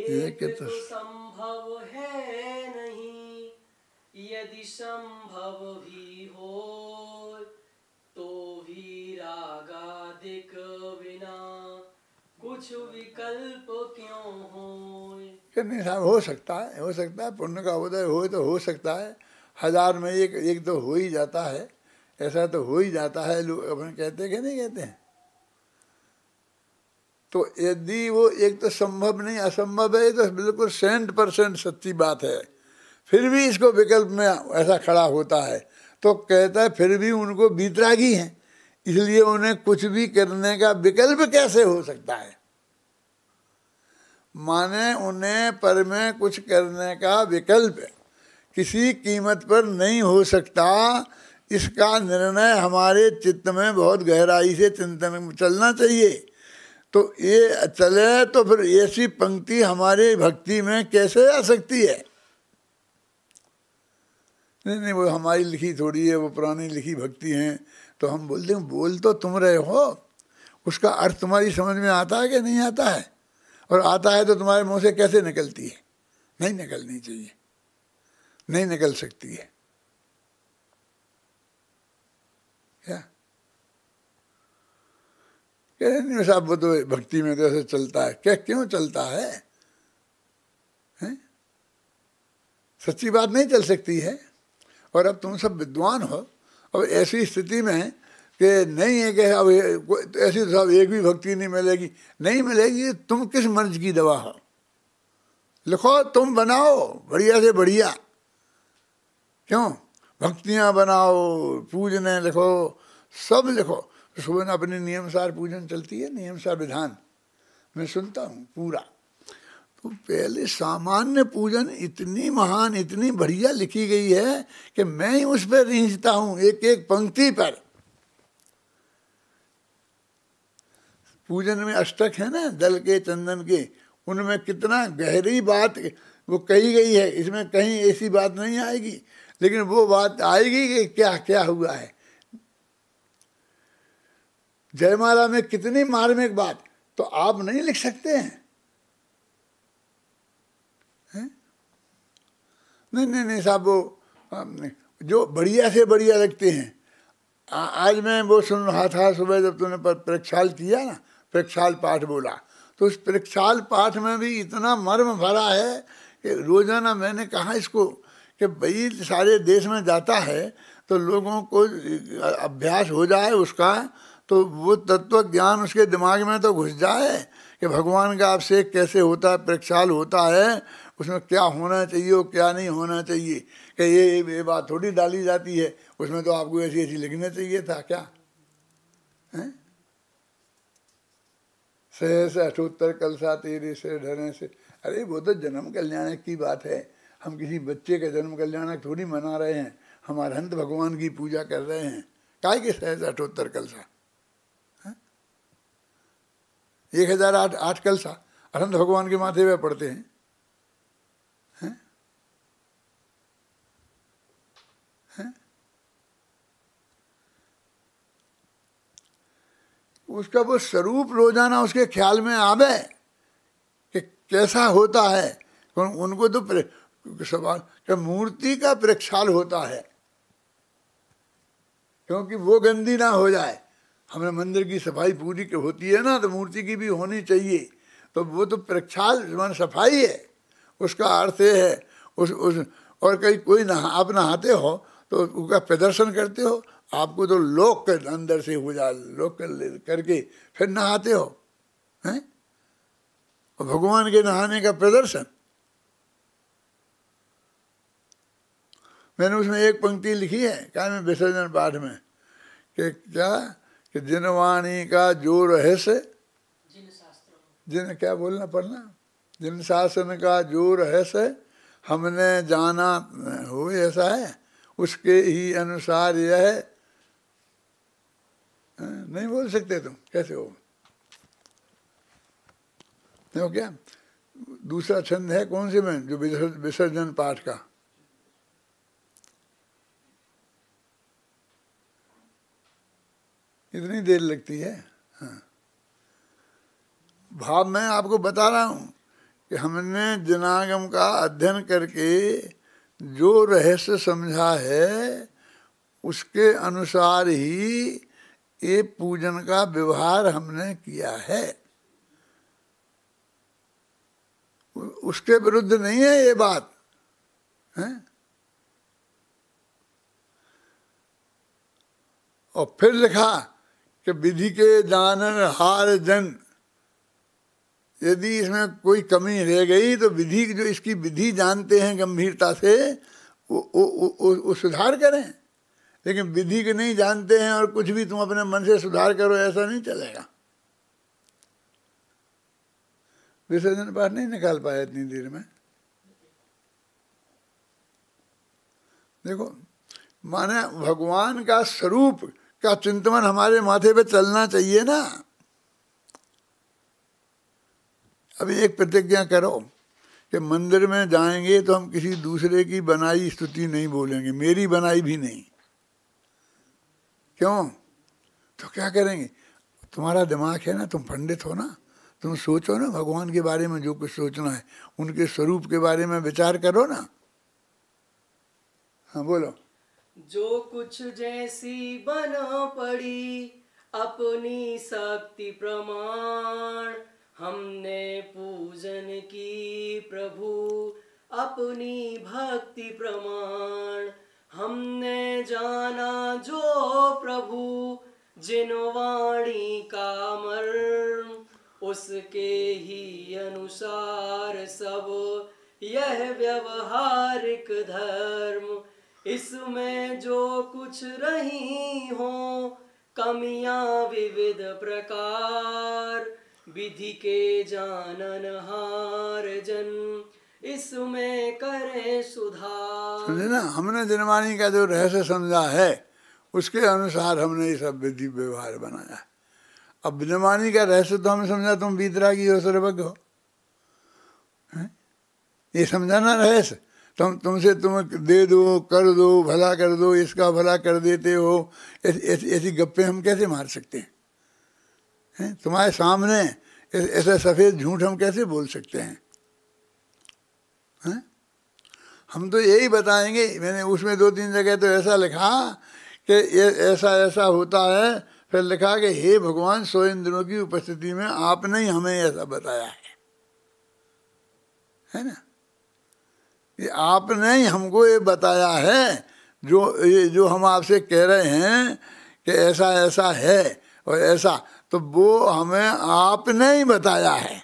एक तो संभव है नहीं यदि संभव भी हो तो भी रागा दिख बिना कुछ विकल्प क्यों हो नहीं साहब हो सकता है हो सकता है पुण्य का उदय हो तो हो सकता है हजार में एक एक तो हो ही जाता है ऐसा तो हो ही जाता है लोग अपन कहते हैं कि नहीं कहते हैं तो यदि वो एक तो संभव नहीं असंभव है तो बिल्कुल सेंट परसेंट सच्ची बात है फिर भी इसको विकल्प में ऐसा खड़ा होता है तो कहता है फिर भी उनको बीतरागी हैं इसलिए उन्हें कुछ भी करने का विकल्प कैसे हो सकता है माने उन्हें पर में कुछ करने का विकल्प किसी कीमत पर नहीं हो सकता इसका निर्णय हमारे चित्त में बहुत गहराई से चिंतन चलना चाहिए तो ये चले तो फिर ऐसी पंक्ति हमारे भक्ति में कैसे आ सकती है नहीं नहीं वो हमारी लिखी थोड़ी है वो पुरानी लिखी भक्ति हैं तो हम बोलते हैं बोल तो तुम रहे हो उसका अर्थ तुम्हारी समझ में आता है कि नहीं आता है और आता है तो तुम्हारे मुंह से कैसे निकलती है नहीं निकलनी चाहिए नहीं निकल सकती है क्या कहते नहीं साहब वो तो भक्ति में तो ऐसे चलता है क्या क्यों चलता है हैं सच्ची बात नहीं चल सकती है और अब तुम सब विद्वान हो अब ऐसी स्थिति में कि नहीं है कि अब तो ऐसी तो साहब एक भी भक्ति नहीं मिलेगी नहीं मिलेगी तो तुम किस मर्ज की दवा हो लिखो तुम बनाओ बढ़िया से बढ़िया क्यों भक्तियाँ बनाओ पूजने लिखो सब लिखो तो सुबह अपने नियमसार पूजन चलती है नियमसार विधान मैं सुनता हूँ पूरा तो पहले सामान्य पूजन इतनी महान इतनी बढ़िया लिखी गई है कि मैं ही उस पर रींझता हूँ एक एक पंक्ति पर पूजन में अष्टक है ना दल के चंदन के उनमें कितना गहरी बात वो कही गई है इसमें कहीं ऐसी बात नहीं आएगी लेकिन वो बात आएगी कि क्या क्या हुआ है जयमाला में कितनी मार्मिक बात तो आप नहीं लिख सकते हैं है? नहीं नहीं नहीं साहब वो जो बढ़िया से बढ़िया लगते हैं आ, आज मैं वो सुन रहा था सुबह जब तुमने प्रक्षाल किया ना प्रक्षाल पाठ बोला तो उस प्रक्षाल पाठ में भी इतना मर्म भरा है कि रोजाना मैंने कहा इसको कि भाई सारे देश में जाता है तो लोगों को अभ्यास हो जाए उसका तो वो तत्व ज्ञान उसके दिमाग में तो घुस जाए कि भगवान का अभिषेक कैसे होता है प्रक्षाल होता है उसमें क्या होना चाहिए और क्या नहीं होना चाहिए कि ये ये बात थोड़ी डाली जाती है उसमें तो आपको ऐसी ऐसी लिखना चाहिए था क्या है सहस अठोत्तर कलशा तेरे से ढरने से अरे वो तो जन्म कल्याण की बात है हम किसी बच्चे का जन्म कल्याणक थोड़ी मना रहे हैं हम अनंत भगवान की पूजा कर रहे हैं काय के सहस अठोत्तर कलशा एक हजार आठ आठ कल सा अनंत भगवान के माथे पे पड़ते हैं उसका वो स्वरूप रोजाना उसके ख्याल में आवे कि कैसा होता है उनको तो सवाल मूर्ति का प्रक्षाल होता है क्योंकि वो गंदी ना हो जाए हमने मंदिर की सफाई पूरी होती है ना तो मूर्ति की भी होनी चाहिए तो वो तो प्रक्षाल मान सफाई है उसका अर्थ ये है उस उस और कहीं कोई नहा आप नहाते हो तो उसका प्रदर्शन करते हो आपको तो लोक के अंदर से हो जा लोक कर करके फिर नहाते हो हैं और भगवान के नहाने का प्रदर्शन मैंने उसमें एक पंक्ति लिखी है क्या मैं विसर्जन पाठ में कि क्या कि वाणी का जो रहस्य जिन क्या बोलना पड़ना जिन शासन का जो रहस्य हमने जाना हो ऐसा है उसके ही अनुसार यह है नहीं बोल सकते तुम कैसे हो क्या दूसरा छंद है कौन से में जो विसर्जन पाठ का इतनी देर लगती है हाँ भाव मैं आपको बता रहा हूँ कि हमने जनागम का अध्ययन करके जो रहस्य समझा है उसके अनुसार ही ये पूजन का व्यवहार हमने किया है उसके विरुद्ध नहीं है ये बात है और फिर लिखा कि विधि के दानन हार जन यदि इसमें कोई कमी रह गई तो विधि जो इसकी विधि जानते हैं गंभीरता से वो, वो, वो, वो सुधार करें लेकिन विधि के नहीं जानते हैं और कुछ भी तुम अपने मन से सुधार करो ऐसा नहीं चलेगा विसर्जन पाठ नहीं निकाल पाया इतनी देर में देखो माने भगवान का स्वरूप का चिंतन हमारे माथे पे चलना चाहिए ना अभी एक प्रतिज्ञा करो कि मंदिर में जाएंगे तो हम किसी दूसरे की बनाई स्तुति नहीं बोलेंगे मेरी बनाई भी नहीं क्यों तो क्या करेंगे तुम्हारा दिमाग है ना तुम पंडित हो ना तुम सोचो ना भगवान के बारे में जो कुछ सोचना है उनके स्वरूप के बारे में विचार करो ना हाँ बोलो जो कुछ जैसी बना पड़ी अपनी शक्ति प्रमाण हमने पूजन की प्रभु अपनी भक्ति प्रमाण हमने जाना जो प्रभु जिन वाणी का मर्म उसके ही अनुसार सब यह व्यवहारिक धर्म इसमें जो कुछ रही हो कमियां विविध प्रकार विधि के जानन हार जन इसमें करे सुधार समझे ना हमने जनवाणी का जो रहस्य समझा है उसके अनुसार हमने ये सब विधि व्यवहार बनाया अब जनवाणी का रहस्य तो हमें समझा तुम बीतरा की हो सर्वज्ञ हो ये समझाना रहस्य तुम तुमसे तुम दे दो कर दो भला कर दो इसका भला कर देते हो ऐसी ऐसी गप्पे हम कैसे मार सकते हैं है? तुम्हारे सामने ऐसा सफ़ेद झूठ हम कैसे बोल सकते हैं है? हम तो यही बताएंगे मैंने उसमें दो तीन जगह तो ऐसा लिखा कि ऐसा ऐसा होता है फिर लिखा कि हे भगवान सो इंद्रों की उपस्थिति में आपने ही हमें ऐसा बताया है है ना कि आपने ही हमको ये बताया है जो ये जो हम आपसे कह रहे हैं कि ऐसा ऐसा है और ऐसा तो वो हमें आपने ही बताया है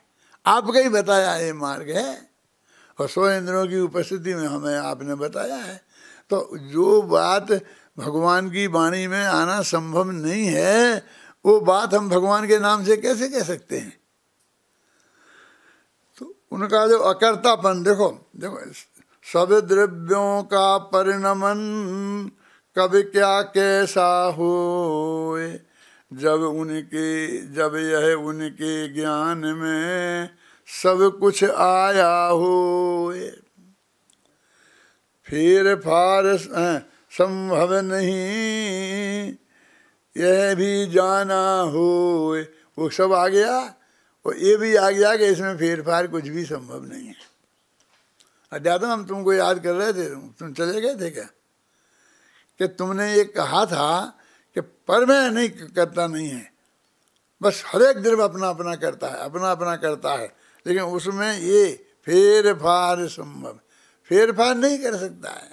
आपका ही बताया ये मार्ग है और सौ इंद्रों की उपस्थिति में हमें आपने बताया है तो जो बात भगवान की वाणी में आना संभव नहीं है वो बात हम भगवान के नाम से कैसे कह सकते हैं तो उनका जो अकर्तापन देखो देखो सब द्रव्यों का परिणमन कब क्या कैसा हो जब उनके जब यह उनके ज्ञान में सब कुछ आया हो फिर फार संभव नहीं यह भी जाना हो वो सब आ गया और ये भी आ गया कि इसमें फेर फार कुछ भी संभव नहीं है अध्यात्म हम तुमको याद कर रहे थे तुम चले गए थे क्या कि तुमने ये कहा था कि पर मैं नहीं करता नहीं है बस हर एक द्रव्य अपना अपना करता है अपना अपना करता है लेकिन उसमें ये फेरफार संभव फेरफार नहीं कर सकता है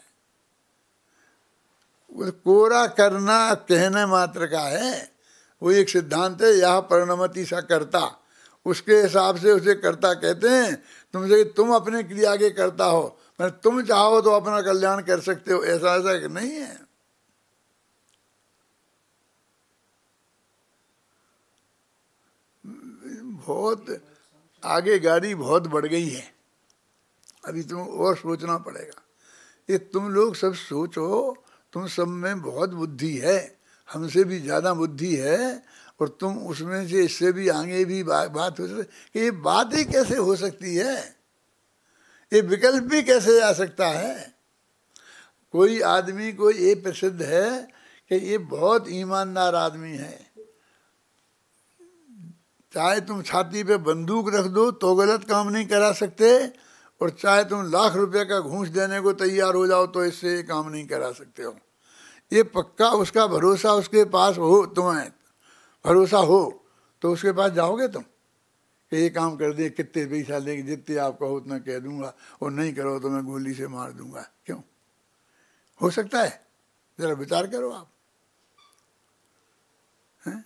वो तो कोरा करना कहने मात्र का है वो एक सिद्धांत है यह परिणमति सा करता उसके हिसाब से उसे करता कहते हैं तुम कि तुम अपने के लिए आगे करता हो मैं तुम चाहो तो अपना कल्याण कर सकते हो ऐसा ऐसा नहीं है बहुत आगे गाड़ी बहुत बढ़ गई है अभी तुम और सोचना पड़ेगा ये तुम लोग सब सोचो तुम सब में बहुत बुद्धि है हमसे भी ज़्यादा बुद्धि है और तुम उसमें से इससे भी आगे भी बा, बात हो सकती ये बात ही कैसे हो सकती है ये विकल्प भी कैसे आ सकता है कोई आदमी को ये प्रसिद्ध है कि ये बहुत ईमानदार आदमी है चाहे तुम छाती पे बंदूक रख दो तो गलत काम नहीं करा सकते और चाहे तुम लाख रुपए का घूस देने को तैयार हो जाओ तो इससे काम नहीं करा सकते हो ये पक्का उसका भरोसा उसके पास हो तुम्हें भरोसा हो तो उसके पास जाओगे तुम कि ये काम कर दे कितने पैसा लेके जितने आप कहो उतना कह दूंगा और नहीं करो तो मैं गोली से मार दूंगा क्यों हो सकता है ज़रा विचार करो आप हैं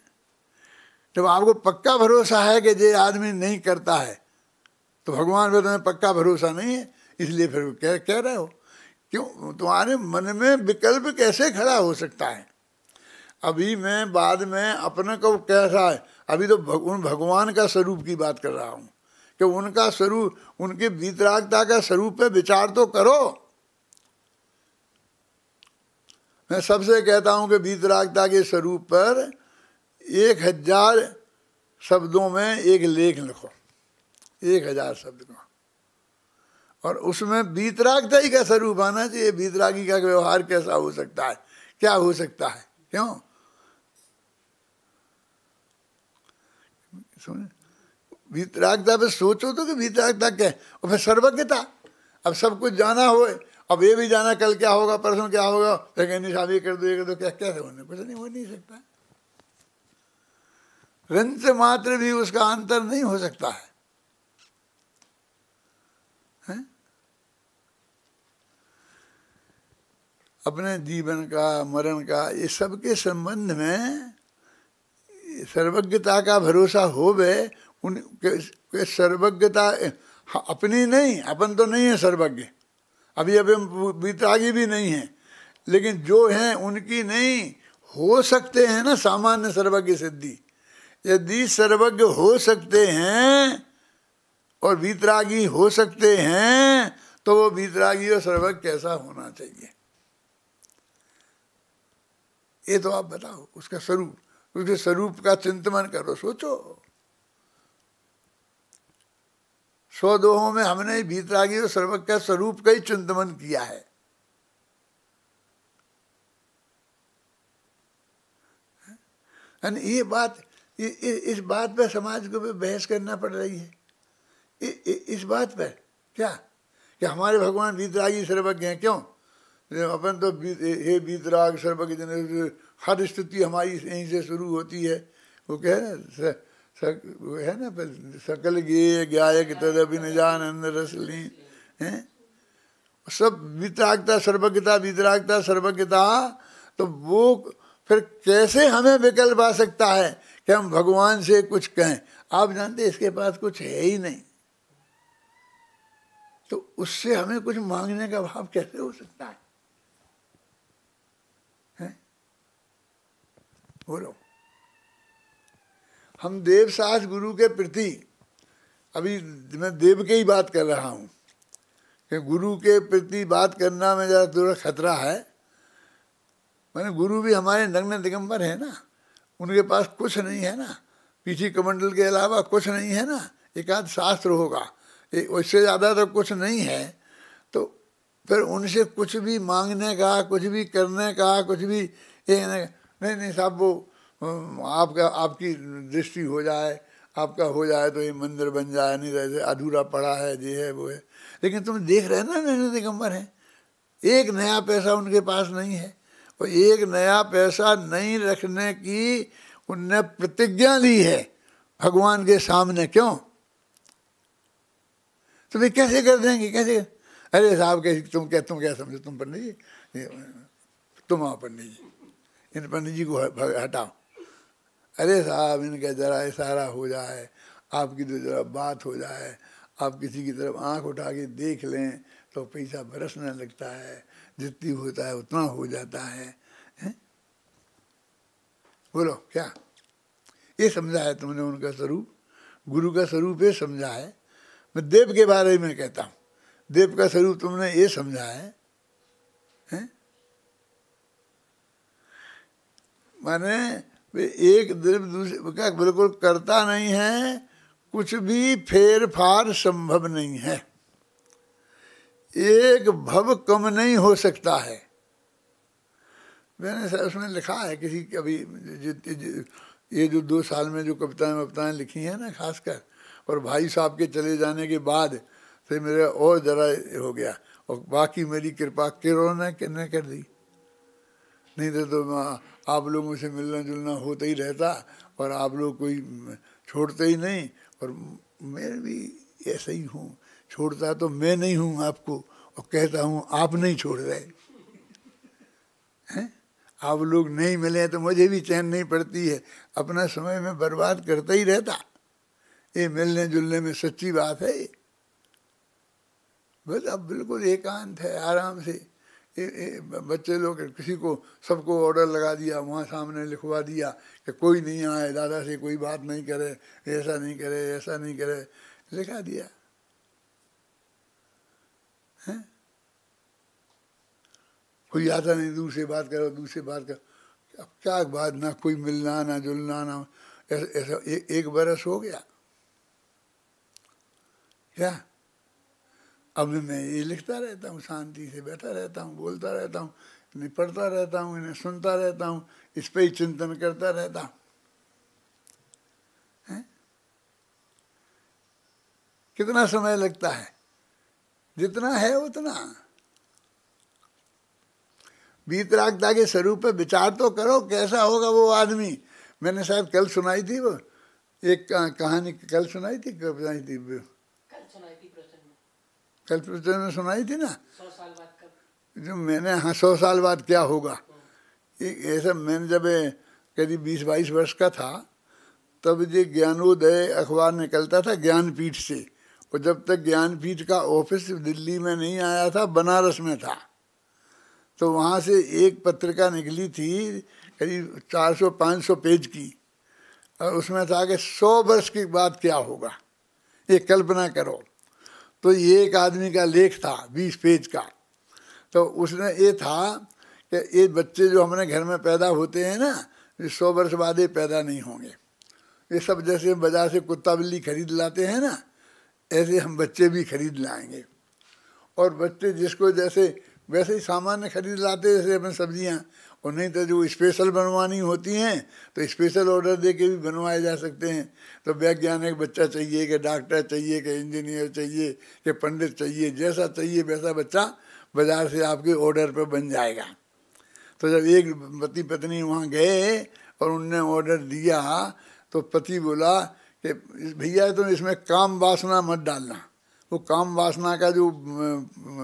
जब आपको पक्का भरोसा है कि ये आदमी नहीं करता है तो भगवान पर तुम्हें पक्का भरोसा नहीं है इसलिए फिर कह कह रहे हो क्यों तुम्हारे मन में विकल्प कैसे खड़ा हो सकता है अभी मैं बाद में अपने को कह रहा है अभी तो भग, उन भगवान का स्वरूप की बात कर रहा हूँ कि उनका स्वरूप उनकी वितरागता का स्वरूप पे विचार तो करो मैं सबसे कहता हूँ कि वितरागता के स्वरूप पर एक हजार शब्दों में एक लेख लिखो एक हजार शब्द का और उसमें वितरागता ही का स्वरूप आना चाहिए वितरागी का व्यवहार कैसा हो सकता है क्या हो सकता है क्यों समझ वितरागता पे सोचो तो कि वितरागता क्या और फिर सर्वज्ञता अब सब कुछ जाना हो अब ये भी जाना कल क्या होगा परसों क्या होगा लेकिन कहीं साहब ये कर दो ये कर दो क्या क्या होने कुछ नहीं हो नहीं सकता रंत मात्र भी उसका अंतर नहीं हो सकता है, अपने जीवन का मरण का ये सबके संबंध में सर्वज्ञता का भरोसा हो गए उनके सर्वज्ञता हाँ, अपनी नहीं अपन तो नहीं है सर्वज्ञ अभी अभी बीतागी भी नहीं है लेकिन जो हैं उनकी नहीं हो सकते हैं ना सामान्य सर्वज्ञ सिद्धि यदि सर्वज्ञ हो सकते हैं और वीतरागी हो सकते हैं तो वो वीतरागी और सर्वज्ञ कैसा होना चाहिए ये तो आप बताओ उसका स्वरूप उसके स्वरूप का चिंतन करो सोचो स्वदोहों में हमने भीतरागी और सर्वक का स्वरूप का ही चिंतन किया है ये बात ये, इस बात पर समाज को भी बहस करना पड़ रही है इ, इ, इस बात पर क्या कि हमारे भगवान बीतरागी सर्वज्ञ हैं क्यों अपन तो बीत हे बीतराग सर्वज्ञ हर स्थिति हमारी यहीं से शुरू होती है वो कह रहे वो है ना सकल गेय गायक तद जान रसली हैं सब वितरागता सर्वज्ञता वितरागता सर्वज्ञता तो वो फिर कैसे हमें विकल्प आ सकता है कि हम भगवान से कुछ कहें आप जानते इसके पास कुछ है ही नहीं तो उससे हमें कुछ मांगने का भाव कैसे हो सकता है बोलो हम देव सास गुरु के प्रति अभी मैं देव के ही बात कर रहा हूँ कि गुरु के प्रति बात करना में ज़रा थोड़ा खतरा है मैंने गुरु भी हमारे नग्न दिगंबर है ना उनके पास कुछ नहीं है ना पीछे कमंडल के अलावा कुछ नहीं है ना एक आध शास्त्र होगा उससे ज़्यादा तो कुछ नहीं है तो फिर उनसे कुछ भी मांगने का कुछ भी करने का कुछ भी ये नहीं नहीं साहब वो आपका आपकी दृष्टि हो जाए आपका हो जाए तो ये मंदिर बन जाए नहीं रहते तो अधूरा पड़ा है ये है वो है लेकिन तुम देख रहे ना नहीं दिगंबर हैं एक नया पैसा उनके पास नहीं है और एक नया पैसा नहीं रखने की उनने प्रतिज्ञा ली है भगवान के सामने क्यों तो ये कैसे कर देंगे कैसे अरे साहब कैसे तुम क्या तुम क्या समझो तुम पंडित जी तुम आओ पंडित जी इन पंडित जी को हटाओ अरे साहब इनका जरा इशारा हो जाए आपकी तो जरा बात हो जाए आप किसी की तरफ आंख उठा के देख लें तो पैसा बरसने लगता है जितनी होता है उतना हो जाता है, है? बोलो क्या ये समझा है तुमने उनका स्वरूप गुरु का स्वरूप ये समझा है मैं देव के बारे में कहता हूँ देव का स्वरूप तुमने ये समझा है माने वे एक दूसरे का बिल्कुल करता नहीं है कुछ भी फेर फार संभव नहीं है एक भव कम नहीं हो सकता है मैंने उसमें लिखा है किसी कभी ये जो दो साल में जो कविताएं वविताएँ लिखी हैं ना खासकर और भाई साहब के चले जाने के बाद से मेरा और ज़रा हो गया और बाकी मेरी कृपा किरो ने कर दी नहीं तो, मैं तो आप लोगों से मिलना जुलना होता ही रहता और आप लोग कोई छोड़ते ही नहीं और मैं भी ऐसा ही हूँ छोड़ता तो मैं नहीं हूँ आपको और कहता हूँ आप नहीं छोड़ रहे हैं आप लोग नहीं मिले तो मुझे भी चैन नहीं पड़ती है अपना समय में बर्बाद करता ही रहता ये मिलने जुलने में सच्ची बात है बस अब बिल्कुल एकांत है आराम से ए, ए, बच्चे लोग किसी को सबको ऑर्डर लगा दिया वहाँ सामने लिखवा दिया कि कोई नहीं आए दादा से कोई बात नहीं करे ऐसा नहीं करे ऐसा नहीं करे लिखा दिया हैं कोई आता नहीं दूर से बात करो दूर से बात करो अब क्या बात ना कोई मिलना ना जुलना ना ऐसा ऐसा एक बरस हो गया क्या अब मैं ये लिखता रहता हूँ शांति से बैठा रहता हूँ बोलता रहता हूँ इन्हें पढ़ता रहता हूँ इन्हें सुनता रहता हूँ इस पर ही चिंतन करता रहता हूँ कितना समय लगता है जितना है उतना बीतरागता के स्वरूप पर विचार तो करो कैसा होगा वो आदमी मैंने शायद कल सुनाई थी वो एक कहानी कल सुनाई थी कब सुनाई थी कल प्रवचन में सुनाई थी ना जो मैंने हाँ सौ साल बाद क्या होगा ऐसा मैंने जब करीब बीस बाईस वर्ष का था तब ये ज्ञानोदय अखबार निकलता था ज्ञानपीठ से और जब तक ज्ञानपीठ का ऑफिस दिल्ली में नहीं आया था बनारस में था तो वहाँ से एक पत्रिका निकली थी करीब 400-500 पेज की और उसमें था कि 100 वर्ष के बाद क्या होगा ये कल्पना करो तो ये एक आदमी का लेख था बीस पेज का तो उसमें ये था कि ये बच्चे जो हमारे घर में पैदा होते हैं ना ये सौ वर्ष बाद ये पैदा नहीं होंगे ये सब जैसे बाजार से कुत्ता बिल्ली खरीद लाते हैं ना ऐसे हम बच्चे भी खरीद लाएंगे और बच्चे जिसको जैसे वैसे ही सामान्य खरीद लाते जैसे अपने सब्जियाँ और नहीं तो जो स्पेशल बनवानी होती हैं तो स्पेशल ऑर्डर दे के भी बनवाए जा सकते हैं तो वैज्ञानिक बच्चा चाहिए कि डॉक्टर चाहिए कि इंजीनियर चाहिए कि पंडित चाहिए जैसा चाहिए वैसा बच्चा बाज़ार से आपके ऑर्डर पर बन जाएगा तो जब एक पति पत्नी वहाँ गए और उनने ऑर्डर दिया तो पति बोला कि भैया तुम तो इसमें काम वासना मत डालना वो काम वासना का जो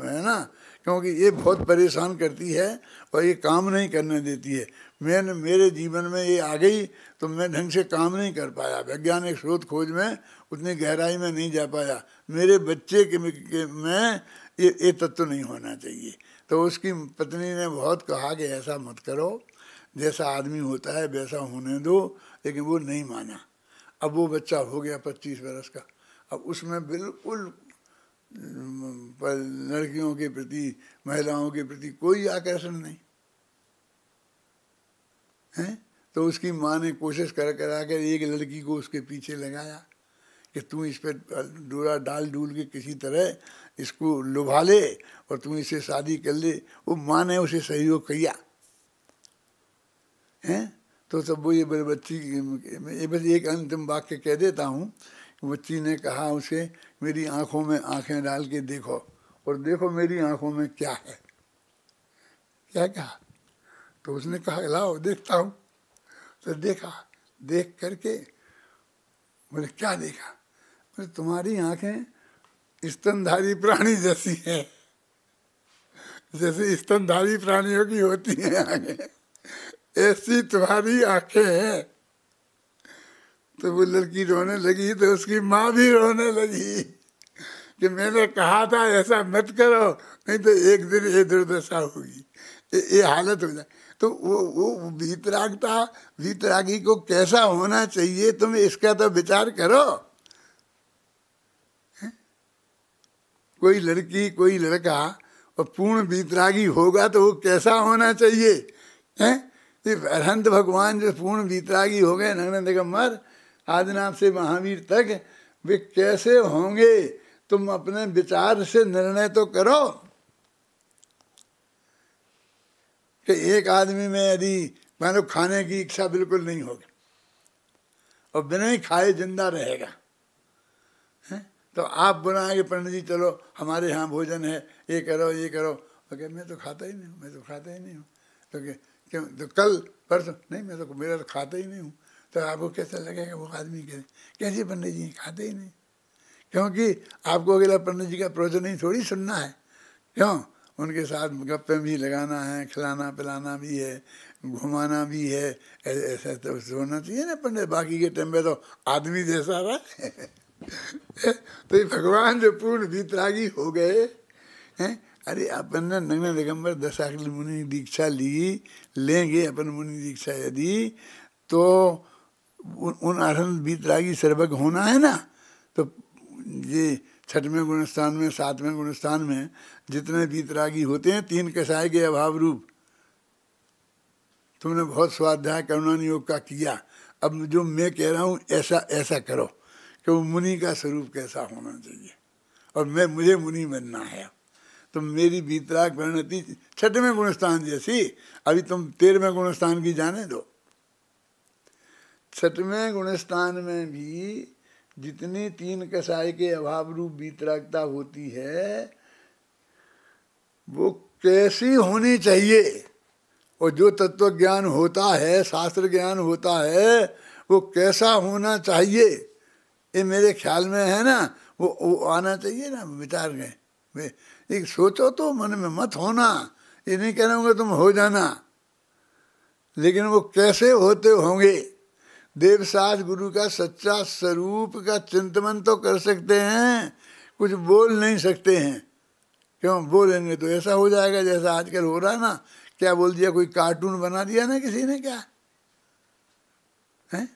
है ना क्योंकि ये बहुत परेशान करती है और ये काम नहीं करने देती है मैंने मेरे जीवन में ये आ गई तो मैं ढंग से काम नहीं कर पाया वैज्ञानिक शोध खोज में उतनी गहराई में नहीं जा पाया मेरे बच्चे के, के में ये ये तत्व नहीं होना चाहिए तो उसकी पत्नी ने बहुत कहा कि ऐसा मत करो जैसा आदमी होता है वैसा होने दो लेकिन वो नहीं माना अब वो बच्चा हो गया पच्चीस बरस का अब उसमें बिल्कुल पर लड़कियों के प्रति महिलाओं के प्रति कोई आकर्षण नहीं है तो उसकी माँ ने कोशिश कर करा कर एक लड़की को उसके पीछे लगाया कि तू इस पर डोरा डाल डूल के किसी तरह इसको लुभा ले और तू इसे शादी कर ले वो माँ ने उसे सहयोग किया है तो सब वो ये बच्ची बस एक अंतिम वाक्य कह देता हूँ बच्ची ने कहा उसे मेरी आंखों में आंखें डाल के देखो और देखो मेरी आंखों में क्या है क्या कहा तो उसने कहा लाओ देखता हूँ तो देखा देख करके बोले क्या देखा बोले तुम्हारी आंखें स्तनधारी प्राणी जैसी हैं जैसे स्तनधारी प्राणियों की होती हैं आंखें ऐसी तुम्हारी आंखें हैं तो वो लड़की रोने लगी तो उसकी माँ भी रोने लगी कि मैंने कहा था ऐसा मत करो नहीं तो एक दिन ये दुर्दशा होगी ये हालत हो जाए तो वो वो वीतरागता वीतरागी को कैसा होना चाहिए तुम इसका तो विचार करो कोई लड़की कोई लड़का और पूर्ण वीतरागी होगा तो वो कैसा होना चाहिए हैं ये अनंत भगवान जो पूर्ण वीतरागी हो गए उन्होंने देखा मर नाम से महावीर तक वे कैसे होंगे तुम अपने विचार से निर्णय तो करो कि एक आदमी में यदि मानो खाने की इच्छा बिल्कुल नहीं होगी और बिना ही खाए जिंदा रहेगा है? तो आप बुलाएंगे पंडित जी चलो हमारे यहाँ भोजन है ये करो ये करो ओके तो मैं तो खाता ही नहीं हूँ मैं तो खाता ही नहीं हूँ तो क्यों तो कल परसों नहीं मैं तो मेरा तो खाता ही नहीं हूँ तो आपको कैसा लगेगा वो आदमी कैसे कैसे पंडित जी खाते ही नहीं क्योंकि आपको अकेला पंडित जी का प्रवचन ही थोड़ी सुनना है क्यों उनके साथ गप्पे भी लगाना है खिलाना पिलाना भी है घुमाना भी है ऐसा तो होना चाहिए ना पंडित बाकी के टाइम में तो आदमी जैसा रहा तो ये भगवान जो पूर्ण वितरागी हो गए हैं अरे अपन ने नग्न दिगंबर दशाकल मुनि दीक्षा ली लेंगे अपन मुनि दीक्षा यदि तो उन आसन बीतरागी सर्वज्ञ होना है ना तो ये छठवें गुणस्थान में सातवें गुणस्थान में जितने बीतरागी होते हैं तीन कसाय के अभाव रूप तुमने बहुत स्वाध्याय करुणा योग का किया अब जो मैं कह रहा हूँ ऐसा ऐसा करो कि वो मुनि का स्वरूप कैसा होना चाहिए और मैं मुझे मुनि बनना है तो मेरी बीतराग परिणति छठवें गुणस्थान जैसी अभी तुम तेरहवें गुणस्थान की जाने दो छठवें गुणस्थान में भी जितनी तीन कसाई के अभाव रूप वितरकता होती है वो कैसी होनी चाहिए और जो तत्व ज्ञान होता है शास्त्र ज्ञान होता है वो कैसा होना चाहिए ये मेरे ख्याल में है ना वो, वो आना चाहिए ना विचार में एक सोचो तो मन में मत होना ये नहीं कह रहा तुम हो जाना लेकिन वो कैसे होते होंगे देवसाज गुरु का सच्चा स्वरूप का चिंतन तो कर सकते हैं कुछ बोल नहीं सकते हैं क्यों बोलेंगे तो ऐसा हो जाएगा जैसा आजकल हो रहा है ना क्या बोल दिया कोई कार्टून बना दिया ना किसी ने क्या है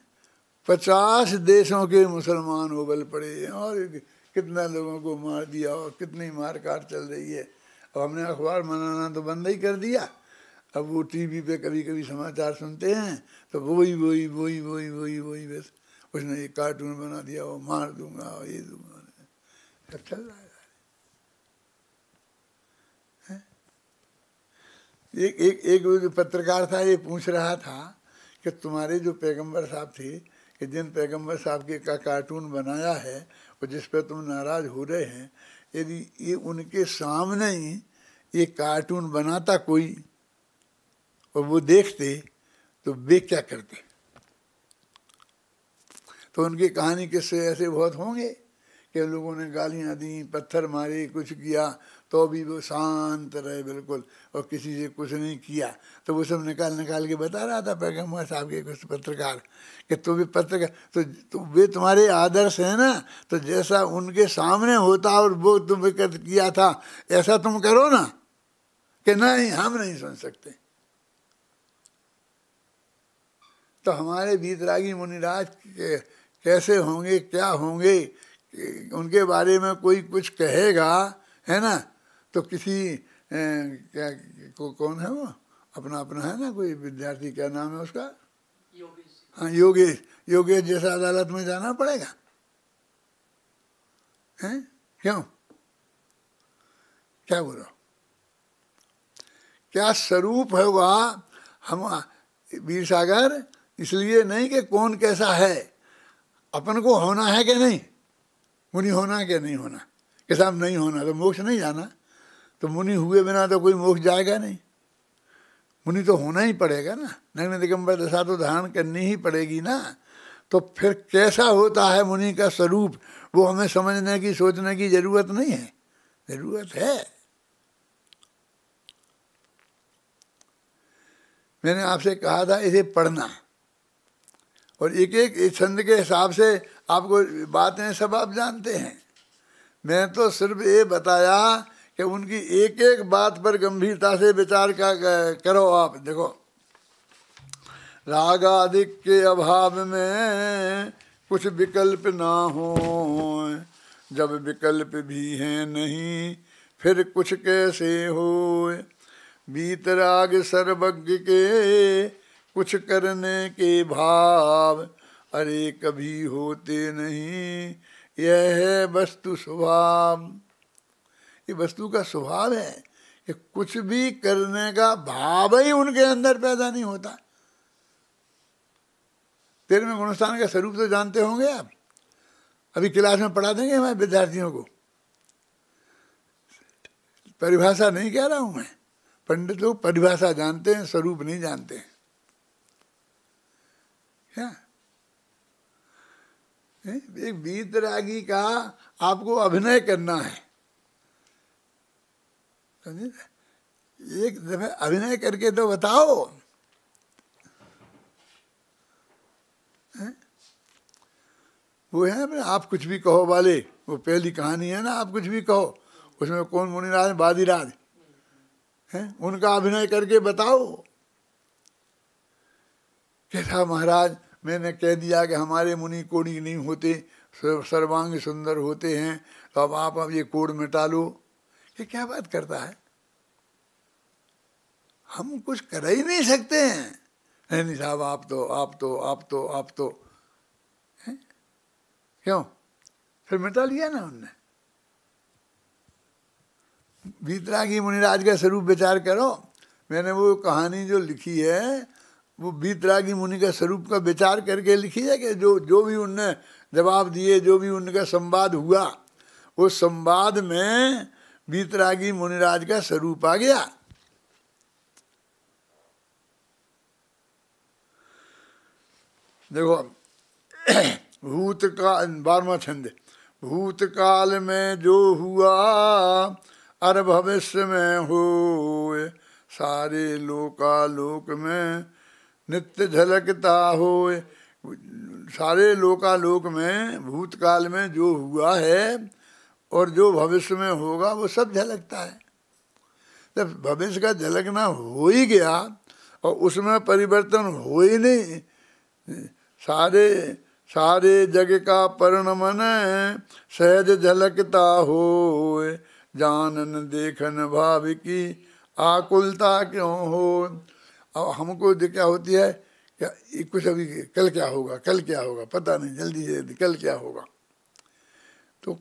पचास देशों के मुसलमान उबल पड़े हैं और कितना लोगों को मार दिया और कितनी मार काट चल रही है अब हमने अखबार मनाना तो बंद ही कर दिया अब वो टीवी पे कभी कभी समाचार सुनते हैं तो वही वही वही वही वही वही बस उसने ये कार्टून बना दिया वो मार दूंगा और ये दूंगा सब तो चल रहा है हैं एक एक एक जो पत्रकार था ये पूछ रहा था कि तुम्हारे जो पैगंबर साहब थे कि जिन पैगंबर साहब के का कार्टून बनाया है और जिस पर तुम नाराज हो रहे हैं यदि ये उनके सामने ही ये कार्टून बनाता कोई और वो देखते तो वे क्या करते तो उनकी कहानी किस्से ऐसे बहुत होंगे कि लोगों ने गालियाँ दी पत्थर मारे कुछ किया तो भी वो शांत रहे बिल्कुल और किसी से कुछ नहीं किया तो वो सब निकाल निकाल के बता रहा था पैगम्बर साहब के कुछ पत्रकार कि तो भी पत्रकार तो, तो वे तुम्हारे आदर्श हैं ना तो जैसा उनके सामने होता और वो तुम किया था ऐसा तुम करो ना कि नहीं हम नहीं सुन सकते तो हमारे वीतरागी मुनिराज कैसे होंगे क्या होंगे उनके बारे में कोई कुछ कहेगा है ना तो किसी ए, क्या को, कौन है वो अपना अपना है ना कोई विद्यार्थी क्या नाम है उसका योगेश हाँ योगेश योगेश जैसा अदालत में जाना पड़ेगा है क्यों क्या बोलो क्या स्वरूप होगा हम वीर सागर इसलिए नहीं कि कौन कैसा है अपन को होना है कि नहीं मुनि होना कि नहीं होना कैसा साहब नहीं होना तो मोक्ष नहीं जाना तो मुनि हुए बिना तो कोई मोक्ष जाएगा नहीं मुनि तो होना ही पड़ेगा ना नग्न दिगंबर दशा तो धारण करनी ही पड़ेगी ना तो फिर कैसा होता है मुनि का स्वरूप वो हमें समझने की सोचने की जरूरत नहीं है जरूरत है मैंने आपसे कहा था इसे पढ़ना और एक एक छंद के हिसाब से आपको बातें सब आप जानते हैं मैं तो सिर्फ ये बताया कि उनकी एक एक बात पर गंभीरता से विचार का करो आप देखो राग आदि के अभाव में कुछ विकल्प ना हो जब विकल्प भी हैं नहीं फिर कुछ कैसे हो बीत राग सर्वज्ञ के कुछ करने के भाव अरे कभी होते नहीं यह है वस्तु स्वभाव ये वस्तु का स्वभाव है कि कुछ भी करने का भाव ही उनके अंदर पैदा नहीं होता तेरे में गुणस्थान का स्वरूप तो जानते होंगे आप अभी क्लास में पढ़ा देंगे हमारे विद्यार्थियों को परिभाषा नहीं कह रहा हूं मैं पंडित लोग परिभाषा जानते हैं स्वरूप नहीं जानते हैं है एक वीतरागी का आपको अभिनय करना है एक दफे अभिनय करके तो बताओ वो है ना आप कुछ भी कहो वाले वो पहली कहानी है ना आप कुछ भी कहो उसमें कौन मुनिराज बादीराज है उनका अभिनय करके बताओ कैसा महाराज मैंने कह दिया कि हमारे मुनि कोड़ी नहीं होते सर्वांग सुंदर होते हैं तो अब आप अब ये कोड मिटा लो ये क्या बात करता है हम कुछ कर ही नहीं सकते हैं नहीं साहब आप तो आप तो आप तो आप तो क्यों फिर मिटा लिया ना उनने की मुनिराज का स्वरूप विचार करो मैंने वो कहानी जो लिखी है वो बीतरागी मुनि का स्वरूप का विचार करके लिखी है कि जो जो भी उनने जवाब दिए जो भी उनका संवाद हुआ उस संवाद में बीतरागी मुनिराज का स्वरूप आ गया देखो भूत का बारवा छंद भूतकाल में जो हुआ अरब भविष्य में हो सारे लोकालोक में नित्य झलकता हो सारे लोकालोक में भूतकाल में जो हुआ है और जो भविष्य में होगा वो सब झलकता है जब भविष्य का झलकना हो ही गया और उसमें परिवर्तन हो ही नहीं सारे सारे जग का परिणमन सहज झलकता हो जानन देखन भाव की आकुलता क्यों हो और हमको क्या होती है क्या कुछ अभी कल क्या होगा कल क्या होगा पता नहीं जल्दी जल्दी कल क्या होगा तो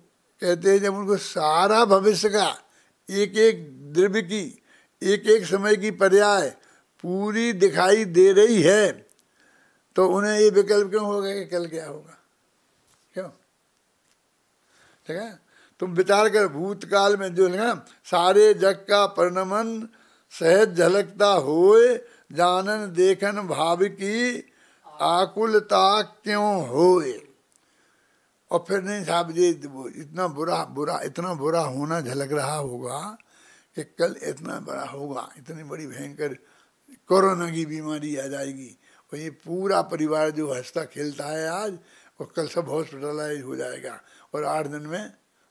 कहते हैं जब उनको सारा भविष्य का एक एक द्रव्य की एक एक समय की पर्याय पूरी दिखाई दे रही है तो उन्हें ये विकल्प क्यों हो गया कि कल क्या होगा क्यों ठीक है तुम विचार कर भूतकाल में जो है ना सारे जग का प्रणमन सहज झलकता होए जानन देखन भाव की आकुलता क्यों होए और फिर नहीं साहब ये इतना बुरा बुरा इतना बुरा होना झलक रहा होगा कि कल इतना बड़ा होगा इतनी बड़ी भयंकर कोरोना की बीमारी आ जाएगी और ये पूरा परिवार जो हंसता खेलता है आज और कल सब हॉस्पिटलाइज हो जाएगा और आठ दिन में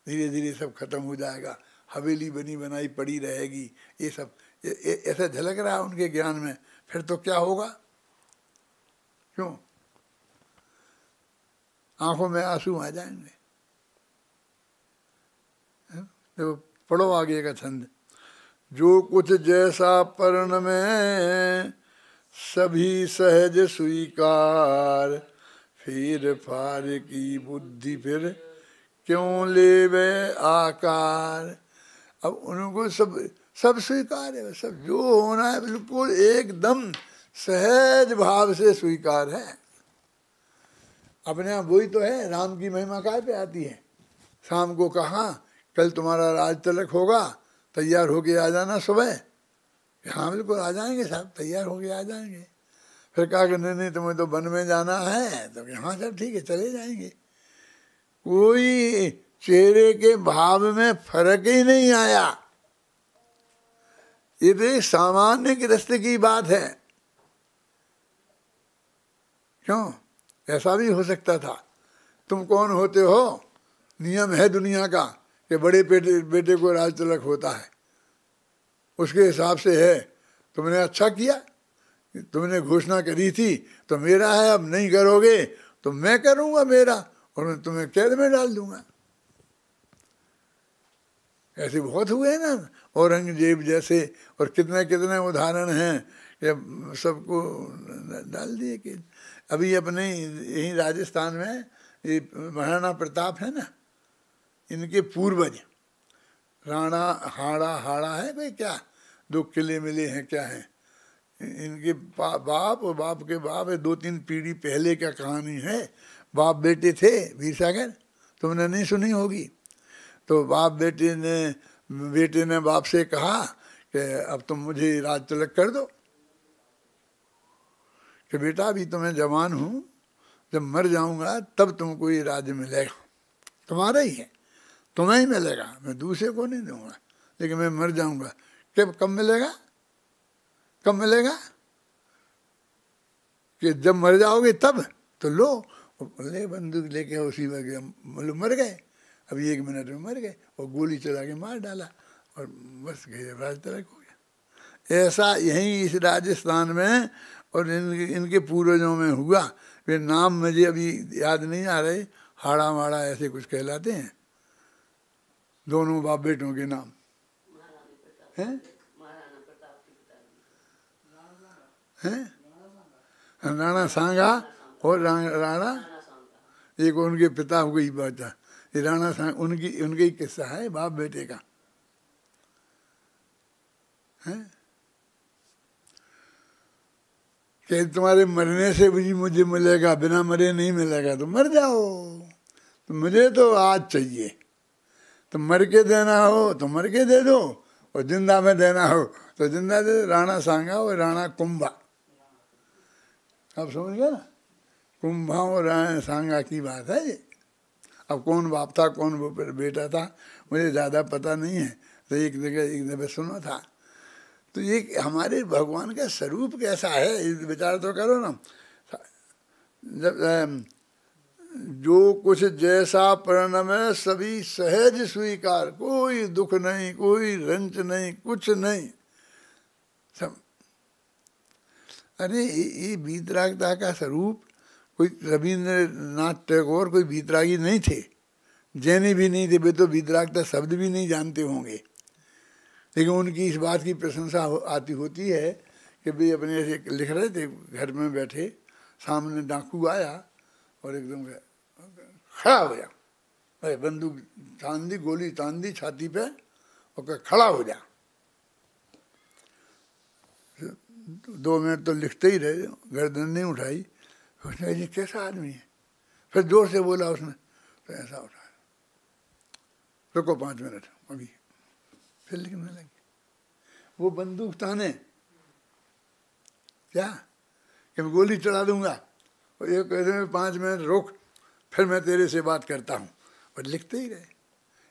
धीरे धीरे सब खत्म हो जाएगा हवेली बनी बनाई पड़ी रहेगी ये सब ऐसा झलक रहा है उनके ज्ञान में फिर तो क्या होगा क्यों आंखों में आंसू आ जाएंगे देखो पढ़ो आगे का छंद जो कुछ जैसा पर्ण में सभी सहज स्वीकार फिर फार की बुद्धि फिर क्यों ले वे आकार अब उनको सब सब स्वीकार है सब जो होना है बिल्कुल एकदम सहज भाव से स्वीकार है अपने आप वही तो है राम की महिमा काय पे आती है शाम को कहा कल तुम्हारा राज तलक होगा तैयार होके आ जाना सुबह हाँ बिल्कुल आ जाएंगे साहब तैयार होके आ जाएंगे फिर कहा कि नहीं नहीं तुम्हें तो वन में जाना है तो हाँ सर ठीक है चले जाएंगे कोई चेहरे के भाव में फर्क ही नहीं आया ये एक सामान्य गृहस्थ की बात है क्यों ऐसा भी हो सकता था तुम कौन होते हो नियम है दुनिया का कि बड़े बेटे बेटे को राज होता है उसके हिसाब से है तुमने अच्छा किया तुमने घोषणा करी थी तो मेरा है अब नहीं करोगे तो मैं करूँगा मेरा और मैं तुम्हें कैद में डाल दूंगा ऐसे बहुत हुए ना औरंगजेब जैसे और कितने कितने उदाहरण हैं ये सबको डाल दिए कि अभी अपने यहीं राजस्थान में ये महाराणा प्रताप है ना इनके पूर्वज राणा हाड़ा हाड़ा है भाई क्या दो किले मिले हैं क्या है इनके बाप और बाप के बाप है दो तीन पीढ़ी पहले का कहानी है बाप बेटे थे वीर सागर तुमने नहीं सुनी होगी तो बाप बेटे ने बेटे ने बाप से कहा कि अब तुम मुझे राज तिलक कर दो कि बेटा अभी तो मैं जवान हूँ जब मर जाऊँगा तब तुमको ये राज्य मिलेगा तुम्हारा ही है तुम्हें ही मिलेगा मैं दूसरे को नहीं दूंगा लेकिन मैं मर जाऊँगा कब कब मिलेगा कब मिलेगा कि जब मर जाओगे तब तो लो ले बंदूक लेके उसी वक्त मर गए अभी एक मिनट में मर गए और गोली चला के मार डाला और बस गैरवराज तलक हो गया ऐसा यहीं इस राजस्थान में और इन इनके पूर्वजों में हुआ वे नाम मुझे अभी याद नहीं आ रहे हाड़ा माड़ा ऐसे कुछ कहलाते हैं दोनों बाप बेटों के नाम हैं हैं राणा सांगा और राणा एक उनके पिता हुई बात राणा सा उनकी उनके किस्सा है बाप बेटे का है कि तुम्हारे मरने से भी मुझे मिलेगा बिना मरे नहीं मिलेगा तो मर जाओ तो मुझे तो आज चाहिए तो मर के देना हो तो मर के दे दो और जिंदा में देना हो तो जिंदा दे राणा सांगा और राणा कुंभा आप समझ गए ना कुंभा और राणा सांगा की बात है ये अब कौन बाप था कौन बेटा था मुझे ज़्यादा पता नहीं है तो एक जगह एक जगह सुना था तो ये हमारे भगवान का स्वरूप कैसा है विचार तो करो ना जब जो कुछ जैसा प्रणम है सभी सहज स्वीकार कोई दुख नहीं कोई रंच नहीं कुछ नहीं सब अरे ये बीतरागता का स्वरूप कोई नाथ टैगोर कोई वीतरागी नहीं थे जैनी भी नहीं थे वे तो वितरागता शब्द भी नहीं जानते होंगे लेकिन उनकी इस बात की प्रशंसा हो, आती होती है कि भाई अपने ऐसे लिख रहे थे घर में बैठे सामने डाकू आया और एकदम खड़ा हो गया अरे बंदूक तान दी गोली तान दी छाती पे और खड़ा हो जा दो मिनट तो लिखते ही रहे गर्दन नहीं उठाई उसने जी कैसा आदमी है फिर जोर से बोला उसने तो ऐसा उठा रुको पाँच मिनट अभी फिर लिखने गया वो बंदूक ताने क्या कि मैं गोली चढ़ा दूंगा और ये कहते हैं पाँच मिनट रोक फिर मैं तेरे से बात करता हूँ और लिखते ही रहे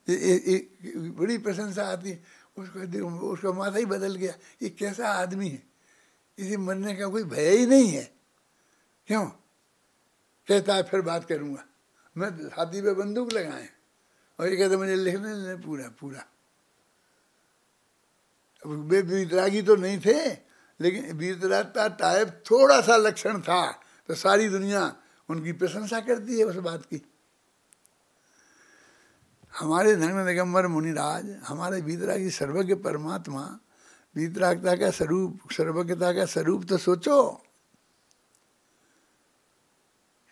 ये, ये, ये बड़ी प्रशंसा आती है उसका माथा ही बदल गया ये कैसा आदमी है इसे मरने का कोई भय ही नहीं है क्यों कहता है फिर बात करूँगा मैं छाती पे बंदूक लगाए और ये कहते मुझे लिखने देने पूरा पूरा वे वीतरागी तो नहीं थे लेकिन वीतराग का टाइप थोड़ा सा लक्षण था तो सारी दुनिया उनकी प्रशंसा करती है उस बात की हमारे नग्न निगम्बर मुनिराज हमारे वीतरागी सर्वज्ञ परमात्मा वीतरागता का स्वरूप सर्वज्ञता का स्वरूप तो सोचो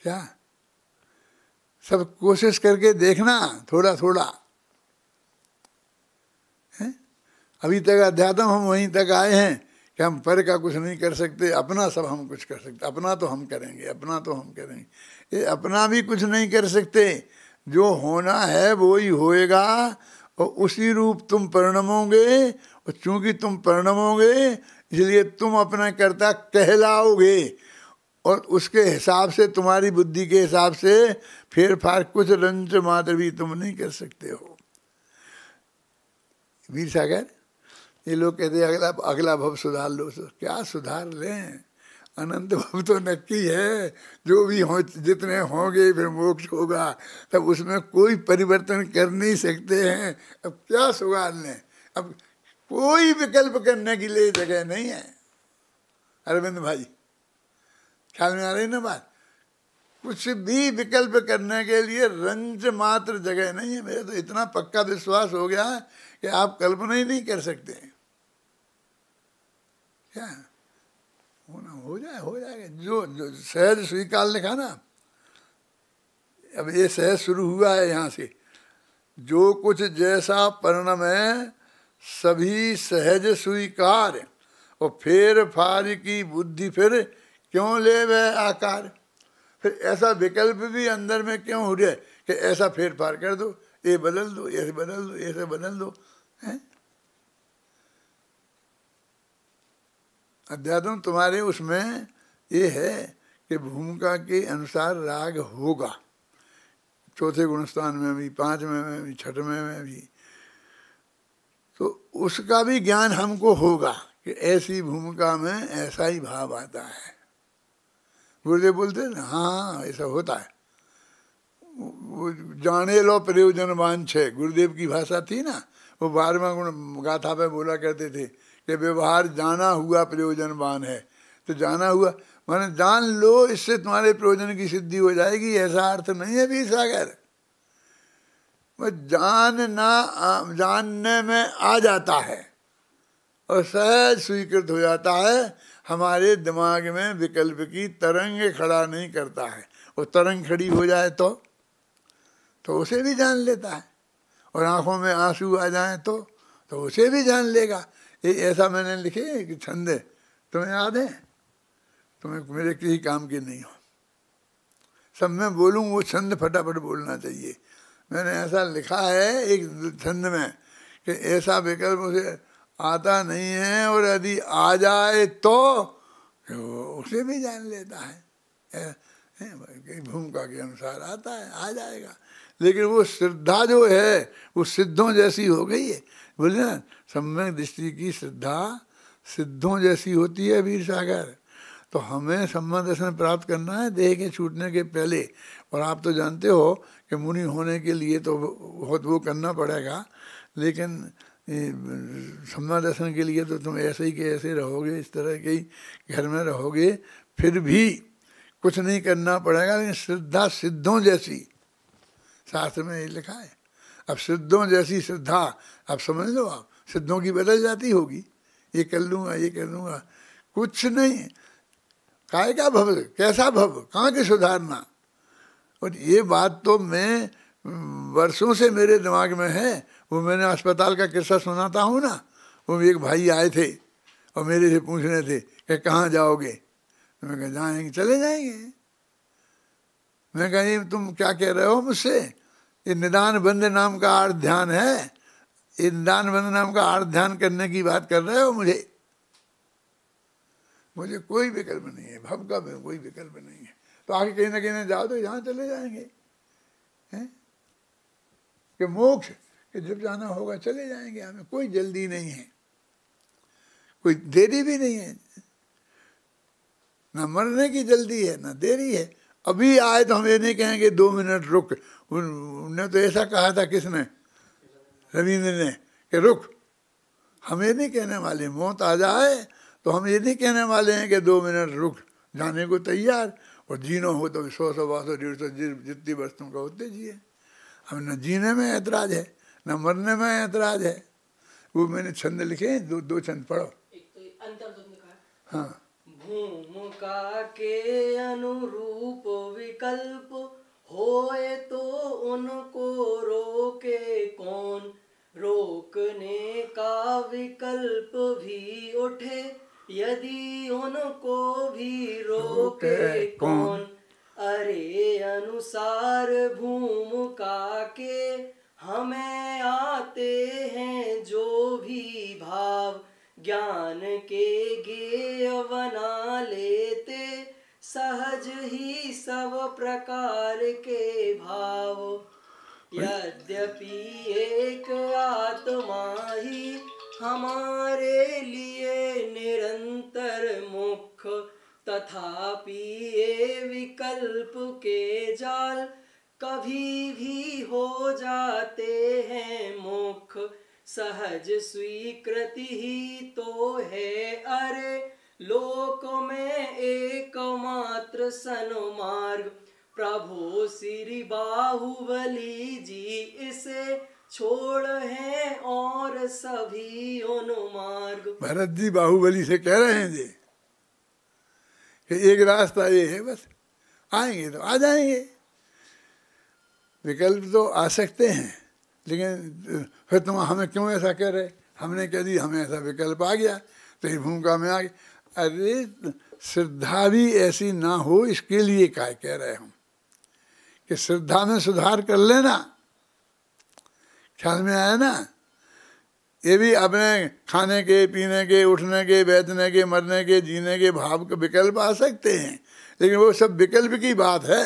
क्या सब कोशिश करके देखना थोड़ा थोड़ा है? अभी तक अध्यात्म हम वहीं तक आए हैं कि हम पर का कुछ नहीं कर सकते अपना सब हम कुछ कर सकते अपना तो हम करेंगे अपना तो हम करेंगे ये अपना भी कुछ नहीं कर सकते जो होना है वो ही होएगा और उसी रूप तुम परिणमोगे और चूंकि तुम परिणमोगे इसलिए तुम अपना कर्ता कहलाओगे और उसके हिसाब से तुम्हारी बुद्धि के हिसाब से फेर फार कुछ रंज मात्र भी तुम नहीं कर सकते हो वीर सागर ये लोग कहते हैं अगला अगला भव सुधार लो सर तो क्या सुधार लें अनंत भव तो नक्की है जो भी हो जितने होंगे फिर मोक्ष होगा तब उसमें कोई परिवर्तन कर नहीं सकते हैं अब क्या सुधार लें अब कोई विकल्प करने के लिए जगह नहीं है अरविंद भाई ख्याल में आ रही ना बात कुछ भी विकल्प करने के लिए रंज मात्र जगह नहीं है मेरा तो इतना पक्का विश्वास हो गया कि आप कल्पना ही नहीं कर सकते क्या होना हो जाए हो जाएगा जो जो सहज स्वीकार लिखा ना अब ये सहज शुरू हुआ है यहाँ से जो कुछ जैसा परिणम है सभी सहज स्वीकार और फेर फार की बुद्धि फिर क्यों ले वह आकार फिर ऐसा विकल्प भी अंदर में क्यों हो जाए कि ऐसा फेर फार कर दो ये बदल दो ऐसे बदल दो ऐसे बदल दो हैं अध्यात्म तुम्हारे उसमें ये है कि भूमिका के अनुसार राग होगा चौथे गुणस्थान में भी पांचवें में भी छठवें में भी तो उसका भी ज्ञान हमको होगा कि ऐसी भूमिका में ऐसा ही भाव आता है गुरुदेव बोलते ना हाँ ऐसा होता है वो जाने लो प्रयोजन वांछे गुरुदेव की भाषा थी ना वो बारहवा गुण गाथा पे बोला करते थे कि व्यवहार जाना हुआ प्रयोजनवान है तो जाना हुआ माने जान लो इससे तुम्हारे प्रयोजन की सिद्धि हो जाएगी ऐसा अर्थ नहीं है भी सागर जानना जानने में आ जाता है और सहज स्वीकृत हो जाता है हमारे दिमाग में विकल्प की तरंग खड़ा नहीं करता है वो तरंग खड़ी हो जाए तो तो उसे भी जान लेता है और आंखों में आंसू आ जाए तो तो उसे भी जान लेगा ये ऐसा मैंने लिखे कि छंद तुम्हें याद है तुम्हें मेरे किसी काम के नहीं हो सब मैं बोलूँ वो छंद फटाफट बोलना चाहिए मैंने ऐसा लिखा है एक छंद में कि ऐसा विकल्प उसे आता नहीं है और यदि आ जाए तो उसे भी जान लेता है भूमिका के अनुसार आता है आ जाएगा लेकिन वो श्रद्धा जो है वो सिद्धों जैसी हो गई है बोले ना सम्यक दृष्टि की श्रद्धा सिद्धों जैसी होती है वीर सागर तो हमें सम्मान दर्शन प्राप्त करना है देह के छूटने के पहले और आप तो जानते हो कि मुनि होने के लिए तो बहुत वो करना पड़ेगा लेकिन समा दर्शन के लिए तो तुम ऐसे ही के ऐसे रहोगे इस तरह के ही घर में रहोगे फिर भी कुछ नहीं करना पड़ेगा लेकिन श्रद्धा सिद्धों जैसी शास्त्र में ये लिखा है अब सिद्धों जैसी श्रद्धा अब समझ लो आप सिद्धों की बदल जाती होगी ये कर लूँगा ये कर लूँगा कुछ नहीं काय का भव कैसा भव कहाँ के सुधारना और ये बात तो मैं वर्षों से मेरे दिमाग में है वो मैंने अस्पताल का किस्सा सुनाता हूँ ना वो एक भाई आए थे और मेरे से पूछ रहे थे कि कहाँ जाओगे तो मैं कहा जाएंगे चले जाएंगे मैं कह ये तुम क्या कह रहे हो मुझसे ये निदान बंद नाम का आर्थ ध्यान है ये निदान बंद नाम का आर्थ ध्यान करने की बात कर रहे हो मुझे मुझे कोई विकल्प नहीं है भव का में कोई विकल्प नहीं है तो आगे कहीं ना कहीं ना जाओ तो यहाँ चले जाएंगे हैं कि मोक्ष कि जब जाना होगा चले जाएंगे हमें कोई जल्दी नहीं है कोई देरी भी नहीं है न मरने की जल्दी है ना देरी है अभी आए तो हम ये नहीं कहेंगे दो मिनट रुक उनने तो ऐसा कहा था किसने रविंद्र ने कि रुक हम ये नहीं कहने वाले मौत आ जाए तो हम ये नहीं कहने वाले हैं कि दो मिनट रुक जाने को तैयार और जीनो हो तो सौ सौ बासौ डेढ़ सौ जितनी वर्ष तुमका उतने जिए हमें न जीने में ऐतराज है न मरने में ऐतराज है वो मैंने छंद लिखे दो दो छंद पढ़ो तो हाँ के अनुरूप विकल्प होए तो उनको रोके कौन रोकने का विकल्प भी उठे यदि उनको भी रोके कौन अरे अनुसार भूम का के हमें आते हैं जो भी भाव ज्ञान के गे बना लेते सहज ही सब प्रकार के भाव यद्यपि एक आत्मा ही हमारे लिए निरंतर मुख्य तथापि ये विकल्प के जाल कभी भी हो जाते हैं मुख सहज स्वीकृति ही तो है अरे लोक में एकमात्र मार्ग प्रभो श्री बाहुबली जी इसे छोड़ है और सभी मार्ग भरत जी बाहुबली से कह रहे हैं जी एक रास्ता ये है बस आएंगे तो आ जाएंगे विकल्प तो आ सकते हैं लेकिन फिर तुम हमें क्यों ऐसा कह रहे हमने कह दी हमें ऐसा विकल्प आ गया तो ये भूमिका में आ गया अरे श्रद्धा भी ऐसी ना हो इसके लिए काय कह रहे हम कि श्रद्धा में सुधार कर लेना ख्याल में आया ना ये भी अपने खाने के पीने के उठने के बैठने के मरने के जीने के भाव के विकल्प आ सकते हैं लेकिन वो सब विकल्प की बात है,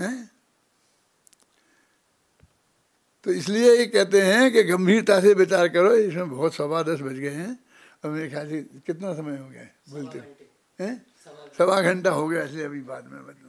है? तो इसलिए ये कहते हैं कि गंभीरता से विचार करो इसमें बहुत सवा दस बज गए हैं और मेरे ख्याल से कितना समय हो गया है बोलते हैं सवा घंटा हो गया इसलिए अभी बाद में बता